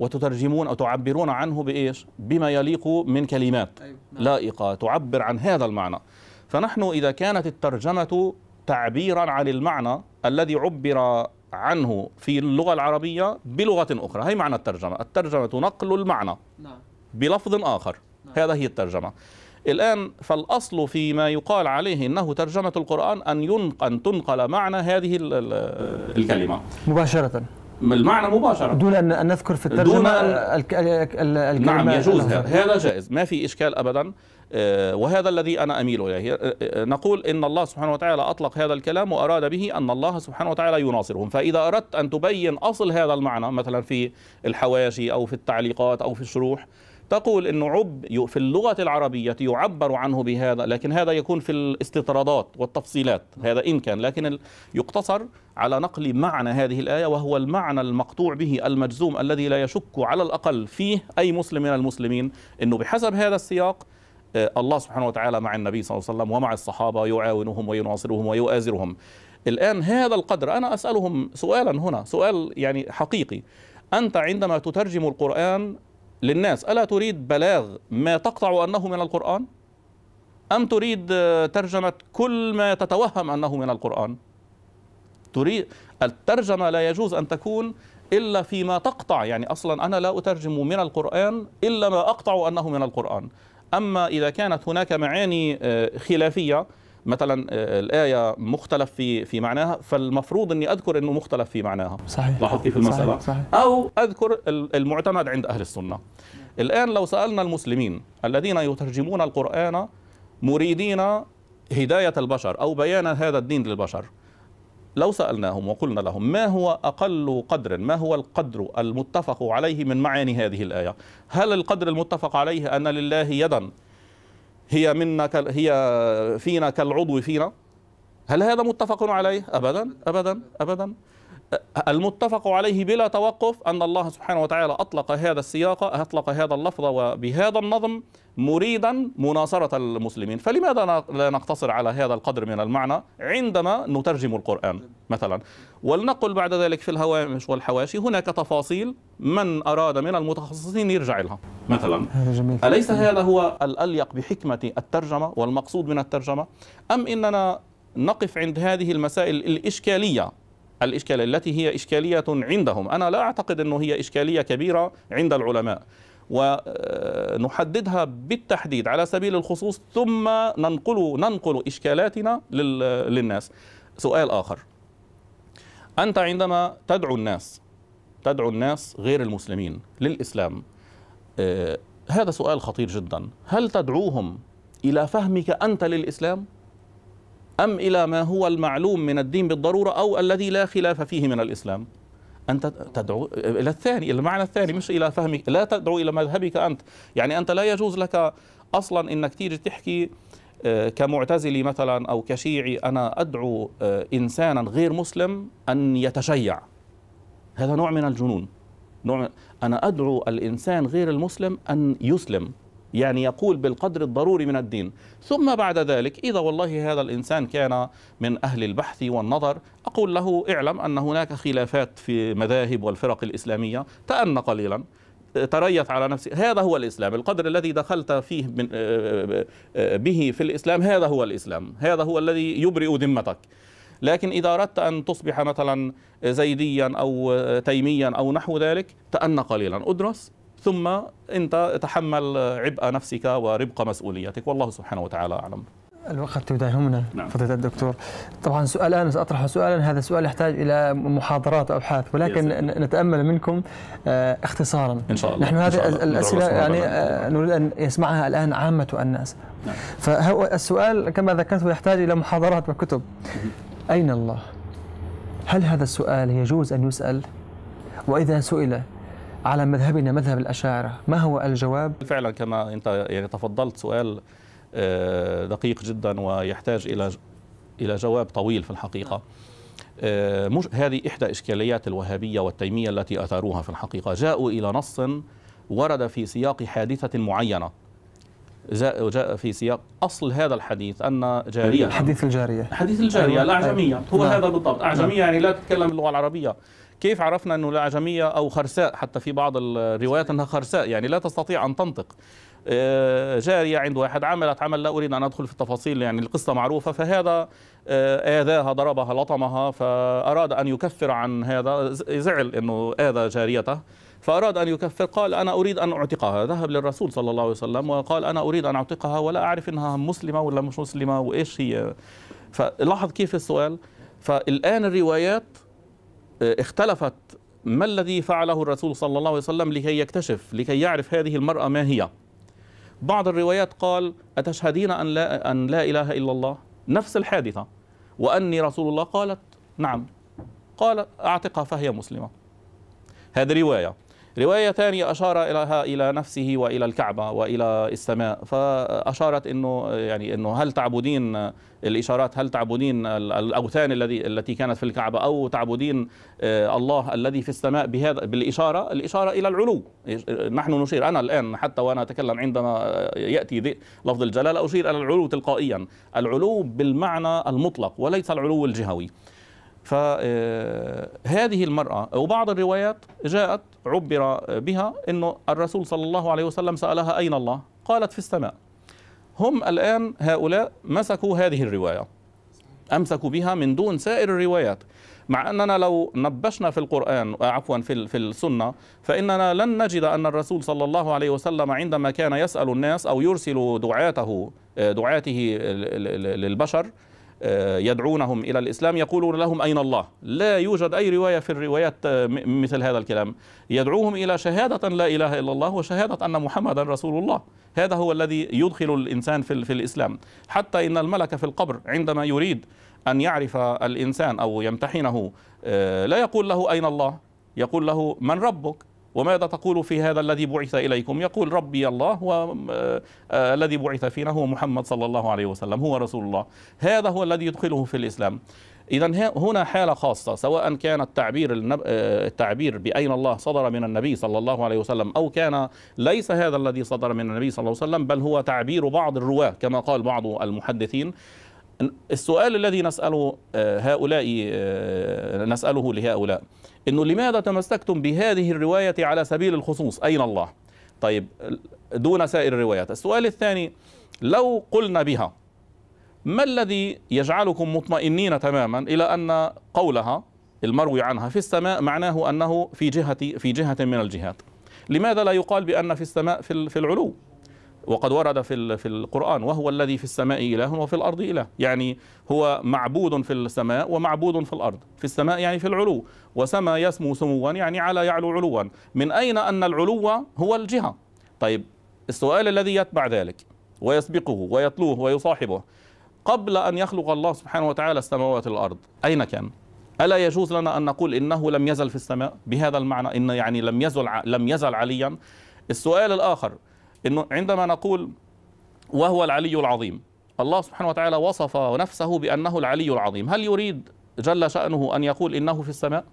وتترجمون أو تعبرون عنه بإيش بما يليق من كلمات أيوة. نعم. لائقة تعبر عن هذا المعنى فنحن إذا كانت الترجمة تعبيرا عن المعنى الذي عبر عنه في اللغة العربية بلغة أخرى هي معنى الترجمة الترجمة نقل المعنى نعم. بلفظ آخر نعم. هذا هي الترجمة الآن فالأصل فيما يقال عليه أنه ترجمة القرآن أن, ينقل أن تنقل معنى هذه الكلمة مباشرة المعنى مباشرة دون أن نذكر في الترجمة دون الكلمة نعم يجوز هذا هذا جائز ما في إشكال أبدا آه، وهذا الذي أنا أميل إليه آه، آه، نقول إن الله سبحانه وتعالى أطلق هذا الكلام وأراد به أن الله سبحانه وتعالى يناصرهم فإذا أردت أن تبين أصل هذا المعنى مثلا في الحواشي أو في التعليقات أو في الشروح تقول أنه عب في اللغة العربية يعبر عنه بهذا لكن هذا يكون في الاستطرادات والتفصيلات هذا إن كان لكن يقتصر على نقل معنى هذه الآية وهو المعنى المقطوع به المجزوم الذي لا يشك على الأقل فيه أي مسلم من المسلمين أنه بحسب هذا السياق آه، الله سبحانه وتعالى مع النبي صلى الله عليه وسلم ومع الصحابة يعاونهم ويناصرهم ويؤازرهم الآن هذا القدر أنا أسألهم سؤالا هنا سؤال يعني حقيقي أنت عندما تترجم القرآن للناس ألا تريد بلاغ ما تقطع أنه من القرآن أم تريد آه، ترجمة كل ما تتوهم أنه من القرآن تريد الترجمة لا يجوز أن تكون إلا فيما تقطع يعني أصلا أنا لا أترجم من القرآن إلا ما أقطع أنه من القرآن أما إذا كانت هناك معاني آه، خلافية مثلا آه، الآية مختلف في في معناها فالمفروض أني أذكر أنه مختلف في معناها صحيح لاحظت كيف المسألة صحيح. صحيح. أو أذكر المعتمد عند أهل السنة الآن لو سألنا المسلمين الذين يترجمون القرآن مريدين هداية البشر أو بيان هذا الدين للبشر لو سألناهم وقلنا لهم ما هو أقل قدر ما هو القدر المتفق عليه من معاني هذه الآية هل القدر المتفق عليه أن لله يدا هي, منا هي فينا كالعضو فينا هل هذا متفق عليه أبدا أبدا أبدا المتفق عليه بلا توقف أن الله سبحانه وتعالى أطلق هذا السياق أطلق هذا اللفظ وبهذا النظم مريدا مناصرة المسلمين فلماذا لا نقتصر على هذا القدر من المعنى عندما نترجم القرآن مثلا ولنقل بعد ذلك في الهوامش والحواشي هناك تفاصيل من أراد من المتخصصين يرجع لها مثلا أليس هذا هو الأليق بحكمة الترجمة والمقصود من الترجمة أم إننا نقف عند هذه المسائل الإشكالية الإشكال التي هي إشكالية عندهم أنا لا أعتقد أنه هي إشكالية كبيرة عند العلماء ونحددها بالتحديد على سبيل الخصوص ثم ننقل ننقل إشكالاتنا للناس سؤال آخر أنت عندما تدعو الناس تدعو الناس غير المسلمين للإسلام آه، هذا سؤال خطير جدا هل تدعوهم إلى فهمك أنت للإسلام؟ أم إلى ما هو المعلوم من الدين بالضرورة أو الذي لا خلاف فيه من الإسلام أنت تدعو إلى الثاني إلى المعنى الثاني مش إلى فهمك لا تدعو إلى مذهبك أنت يعني أنت لا يجوز لك أصلا إنك تيجي تحكي آه، كمعتزلي مثلا أو كشيعي أنا أدعو آه، إنسانا غير مسلم أن يتشيع هذا نوع من الجنون نوع من أنا أدعو الإنسان غير المسلم أن يسلم يعني يقول بالقدر الضروري من الدين ثم بعد ذلك إذا والله هذا الإنسان كان من أهل البحث والنظر أقول له اعلم أن هناك خلافات في مذاهب والفرق الإسلامية تأن قليلا تريث على نفسك هذا هو الإسلام القدر الذي دخلت فيه من آه، آه، به في الإسلام هذا هو الإسلام هذا هو الذي يبرئ ذمتك لكن إذا أردت أن تصبح مثلا زيديا أو تيميا أو نحو ذلك تأن قليلا أدرس ثم أنت تحمل عبء نفسك وربق مسؤوليتك والله سبحانه وتعالى أعلم الوقت يداهمنا نعم. فضيلة الدكتور طبعا سؤال أنا سأطرح سؤالا هذا السؤال يحتاج إلى محاضرات أو أبحاث ولكن نتأمل منكم آه، اختصارا إن شاء الله نحن هذه الأسئلة يعني آه، نريد أن يسمعها الآن عامة الناس نعم. فالسؤال كما ذكرت يحتاج إلى محاضرات وكتب أين الله؟ هل هذا السؤال يجوز أن يسأل؟ وإذا سئل على مذهبنا مذهب الأشاعرة ما هو الجواب؟ فعلا كما أنت يعني تفضلت سؤال آه، دقيق جدا ويحتاج إلى إلى جواب طويل في الحقيقة آه، مش هذه إحدى إشكاليات الوهابية والتيمية التي أثاروها في الحقيقة جاءوا إلى نص ورد في سياق حادثة معينة جاء جاء في سياق اصل هذا الحديث ان جاريه حديث الجاريه حديث الجاريه أيوة. الاعجميه هو نعم. هذا بالضبط اعجميه نعم. يعني لا تتكلم اللغه العربيه كيف عرفنا أنه الأعجمية أو خرساء حتى في بعض الروايات أنها خرساء يعني لا تستطيع أن تنطق آه، جارية عند واحد عملت عمل لا أريد أن أدخل في التفاصيل يعني القصة معروفة فهذا آه، آذاها ضربها لطمها فأراد أن يكفر عن هذا زعل أنه آذى جاريته فأراد أن يكفر قال أنا أريد أن أعتقها ذهب للرسول صلى الله عليه وسلم وقال أنا أريد أن أعتقها ولا أعرف أنها مسلمة ولا مش مسلمة وإيش هي فلاحظ كيف السؤال فالآن الروايات اختلفت ما الذي فعله الرسول صلى الله عليه وسلم لكي يكتشف لكي يعرف هذه المرأة ما هي بعض الروايات قال أتشهدين أن لا, أن لا إله إلا الله نفس الحادثة وأني رسول الله قالت نعم قال أعتقها فهي مسلمة هذه رواية رواية ثانية أشار إليها إلى نفسه وإلى الكعبة وإلى السماء فأشارت أنه يعني أنه هل تعبدين الإشارات هل تعبدين الأوثان الذي التي كانت في الكعبة أو تعبدين آه، الله الذي في السماء بهذا بالإشارة الإشارة إلى العلو نحن نشير أنا الآن حتى وأنا أتكلم عندما يأتي لفظ الجلالة أشير إلى العلو تلقائيا العلو بالمعنى المطلق وليس العلو الجهوي فهذه المرأة وبعض الروايات جاءت عبر بها أنه الرسول صلى الله عليه وسلم سألها أين الله قالت في السماء هم الآن هؤلاء مسكوا هذه الرواية أمسكوا بها من دون سائر الروايات مع أننا لو نبشنا في القرآن آه، عفوا في في السنة فإننا لن نجد أن الرسول صلى الله عليه وسلم عندما كان يسأل الناس أو يرسل دعاته آه، دعاته للبشر آه، يدعونهم إلى الإسلام يقولون لهم أين الله لا يوجد أي رواية في الروايات آه، مثل هذا الكلام يدعوهم إلى شهادة لا إله إلا الله وشهادة أن محمدا رسول الله هذا هو الذي يدخل الإنسان في, في الإسلام حتى إن الملك في القبر عندما يريد أن يعرف الإنسان أو يمتحنه آه، لا يقول له أين الله يقول له من ربك وماذا تقول في هذا الذي بعث إليكم يقول ربي الله والذي آه، آه، بعث فينا هو محمد صلى الله عليه وسلم هو رسول الله هذا هو الذي يدخله في الإسلام إذا هنا حالة خاصة سواء كان التعبير آه، التعبير بأين الله صدر من النبي صلى الله عليه وسلم أو كان ليس هذا الذي صدر من النبي صلى الله عليه وسلم بل هو تعبير بعض الرواة كما قال بعض المحدثين السؤال الذي نسأله هؤلاء نسأله لهؤلاء أنه لماذا تمسكتم بهذه الرواية على سبيل الخصوص أين الله طيب دون سائر الروايات السؤال الثاني لو قلنا بها ما الذي يجعلكم مطمئنين تماما إلى أن قولها المروي عنها في السماء معناه أنه في جهة في جهة من الجهات لماذا لا يقال بأن في السماء في العلو وقد ورد في في القرآن وهو الذي في السماء إله وفي الأرض إله يعني هو معبود في السماء ومعبود في الأرض في السماء يعني في العلو وسما يسمو سموا يعني على يعلو علوا من أين أن العلو هو الجهة طيب السؤال الذي يتبع ذلك ويسبقه ويتلوه ويصاحبه قبل أن يخلق الله سبحانه وتعالى السماوات والأرض أين كان؟ ألا يجوز لنا أن نقول إنه لم يزل في السماء بهذا المعنى إن يعني لم يزل لم يزل عليا السؤال الآخر انه عندما نقول وهو العلي العظيم الله سبحانه وتعالى وصف نفسه بانه العلي العظيم هل يريد جل شانه ان يقول انه في السماء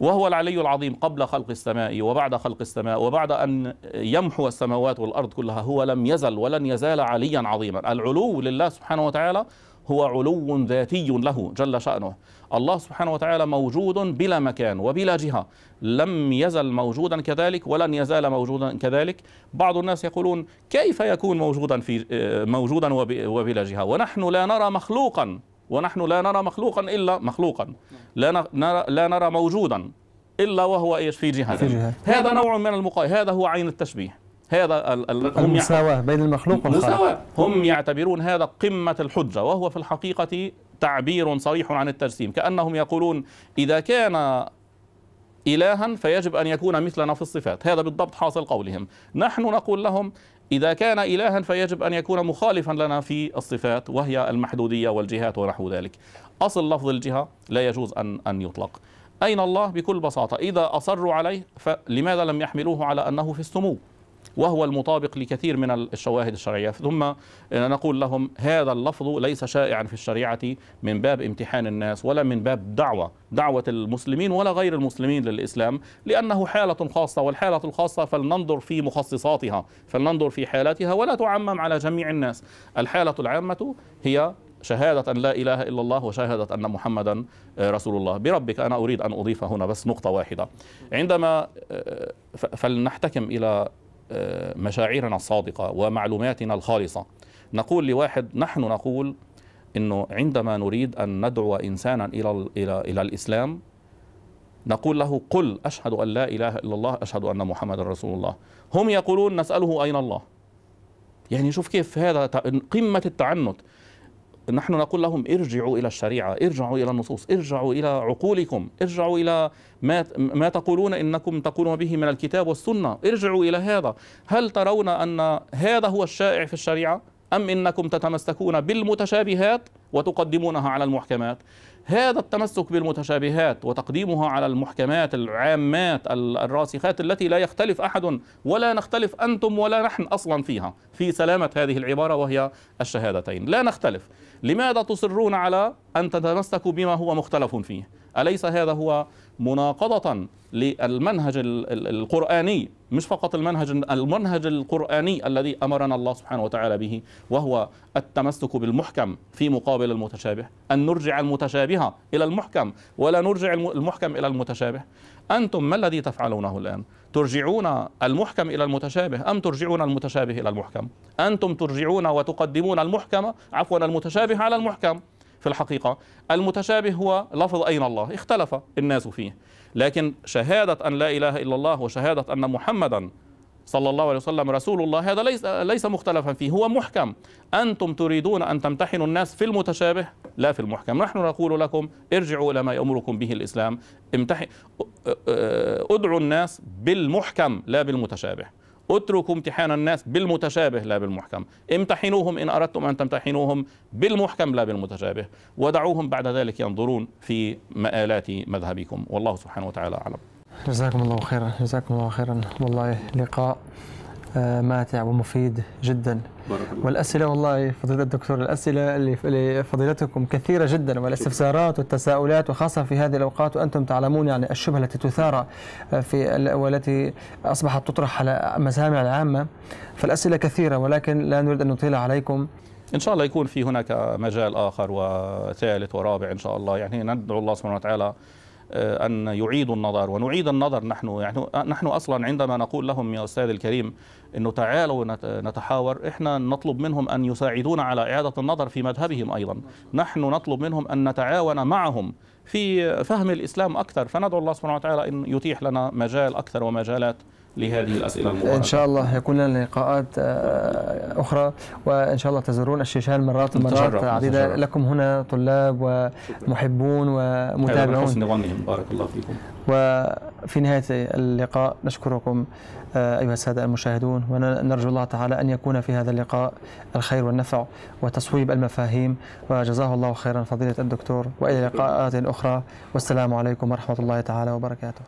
وهو العلي العظيم قبل خلق السماء وبعد خلق السماء وبعد ان يمحو السماوات والارض كلها هو لم يزل ولن يزال عليا عظيما العلو لله سبحانه وتعالى هو علو ذاتي له جل شانه الله سبحانه وتعالى موجود بلا مكان وبلا جهة لم يزل موجودا كذلك ولن يزال موجودا كذلك بعض الناس يقولون كيف يكون موجودا في آه، موجودا وبلا جهة ونحن لا نرى مخلوقا ونحن لا نرى مخلوقا إلا مخلوقا لا نرى, لا نرى موجودا إلا وهو إيش في جهة هذا نوع من المقاي هذا هو عين التشبيه هذا المساواة بين المخلوق والخالق هم يعتبرون هذا قمة الحجة وهو في الحقيقة تعبير صريح عن التجسيم كأنهم يقولون إذا كان إلها فيجب أن يكون مثلنا في الصفات هذا بالضبط حاصل قولهم نحن نقول لهم إذا كان إلها فيجب أن يكون مخالفا لنا في الصفات وهي المحدودية والجهات ونحو ذلك أصل لفظ الجهة لا يجوز أن, أن يطلق أين الله بكل بساطة إذا أصروا عليه فلماذا لم يحملوه على أنه في السمو وهو المطابق لكثير من الشواهد الشرعية ثم نقول لهم هذا اللفظ ليس شائعا في الشريعة من باب امتحان الناس ولا من باب دعوة دعوة المسلمين ولا غير المسلمين للإسلام لأنه حالة خاصة والحالة الخاصة فلننظر في مخصصاتها فلننظر في حالاتها ولا تعمم على جميع الناس الحالة العامة هي شهادة أن لا إله إلا الله وشهادة أن محمدا رسول الله بربك أنا أريد أن أضيف هنا بس نقطة واحدة عندما آه، فلنحتكم إلى مشاعرنا الصادقة ومعلوماتنا الخالصة نقول لواحد نحن نقول أنه عندما نريد أن ندعو إنسانا إلى, إلى, إلى الإسلام نقول له قل أشهد أن لا إله إلا الله أشهد أن محمد رسول الله هم يقولون نسأله أين الله يعني شوف كيف هذا قمة التعنت نحن نقول لهم ارجعوا إلى الشريعة ارجعوا إلى النصوص ارجعوا إلى عقولكم ارجعوا إلى ما, ما تقولون إنكم تقولون به من الكتاب والسنة ارجعوا إلى هذا هل ترون أن هذا هو الشائع في الشريعة أم إنكم تتمسكون بالمتشابهات وتقدمونها على المحكمات هذا التمسك بالمتشابهات وتقديمها على المحكمات العامات الراسخات التي لا يختلف احد ولا نختلف انتم ولا نحن اصلا فيها في سلامه هذه العباره وهي الشهادتين لا نختلف لماذا تصرون على أن تتمسكوا بما هو مختلف فيه أليس هذا هو مناقضة للمنهج القرآني مش فقط المنهج المنهج القرآني الذي أمرنا الله سبحانه وتعالى به وهو التمسك بالمحكم في مقابل المتشابه أن نرجع المتشابه إلى المحكم ولا نرجع المحكم إلى المتشابه أنتم ما الذي تفعلونه الآن ترجعون المحكم إلى المتشابه أم ترجعون المتشابه إلى المحكم أنتم ترجعون وتقدمون المحكم عفوا المتشابه على المحكم في الحقيقة المتشابه هو لفظ أين الله اختلف الناس فيه لكن شهادة أن لا إله إلا الله وشهادة أن محمدا صلى الله عليه وسلم رسول الله هذا ليس ليس مختلفا فيه هو محكم انتم تريدون ان تمتحنوا الناس في المتشابه لا في المحكم نحن نقول لكم ارجعوا الى ما يامركم به الاسلام امتحن ادعوا الناس بالمحكم لا بالمتشابه اتركوا امتحان الناس بالمتشابه لا بالمحكم امتحنوهم إن أردتم أن تمتحنوهم بالمحكم لا بالمتشابه ودعوهم بعد ذلك ينظرون في مآلات مذهبكم والله سبحانه وتعالى أعلم جزاكم الله خيرا جزاكم الله خيرا والله لقاء آه، ماتع ومفيد جدا بارك الله. والأسئلة والله فضيلة الدكتور الأسئلة اللي فضيلتكم كثيرة جدا والاستفسارات والتساؤلات وخاصة في هذه الأوقات وأنتم تعلمون يعني الشبهة التي تثار آه، في والتي أصبحت تطرح على مسامع العامة فالأسئلة كثيرة ولكن لا نريد أن نطيل عليكم ان شاء الله يكون في هناك مجال اخر وثالث ورابع ان شاء الله يعني ندعو الله سبحانه وتعالى آه، أن يعيدوا النظر ونعيد النظر نحن يعني نحن أصلا عندما نقول لهم يا أستاذ الكريم أنه تعالوا نتحاور إحنا نطلب منهم أن يساعدونا على إعادة النظر في مذهبهم أيضا نحن نطلب منهم أن نتعاون معهم في فهم الإسلام أكثر فندعو الله سبحانه وتعالى أن يتيح لنا مجال أكثر ومجالات لهذه الأسئلة المباركة إن شاء الله يكون لنا لقاءات آه، أخرى وإن شاء الله تزورون الشيشان مرات ومرات عديدة متشرف. لكم هنا طلاب ومحبون ومتابعون حسن بارك الله فيكم وفي نهاية اللقاء نشكركم آه، أيها السادة المشاهدون ونرجو الله تعالى أن يكون في هذا اللقاء الخير والنفع وتصويب المفاهيم وجزاه الله خيرا فضيلة الدكتور وإلى لقاءات أخرى والسلام عليكم ورحمة الله تعالى وبركاته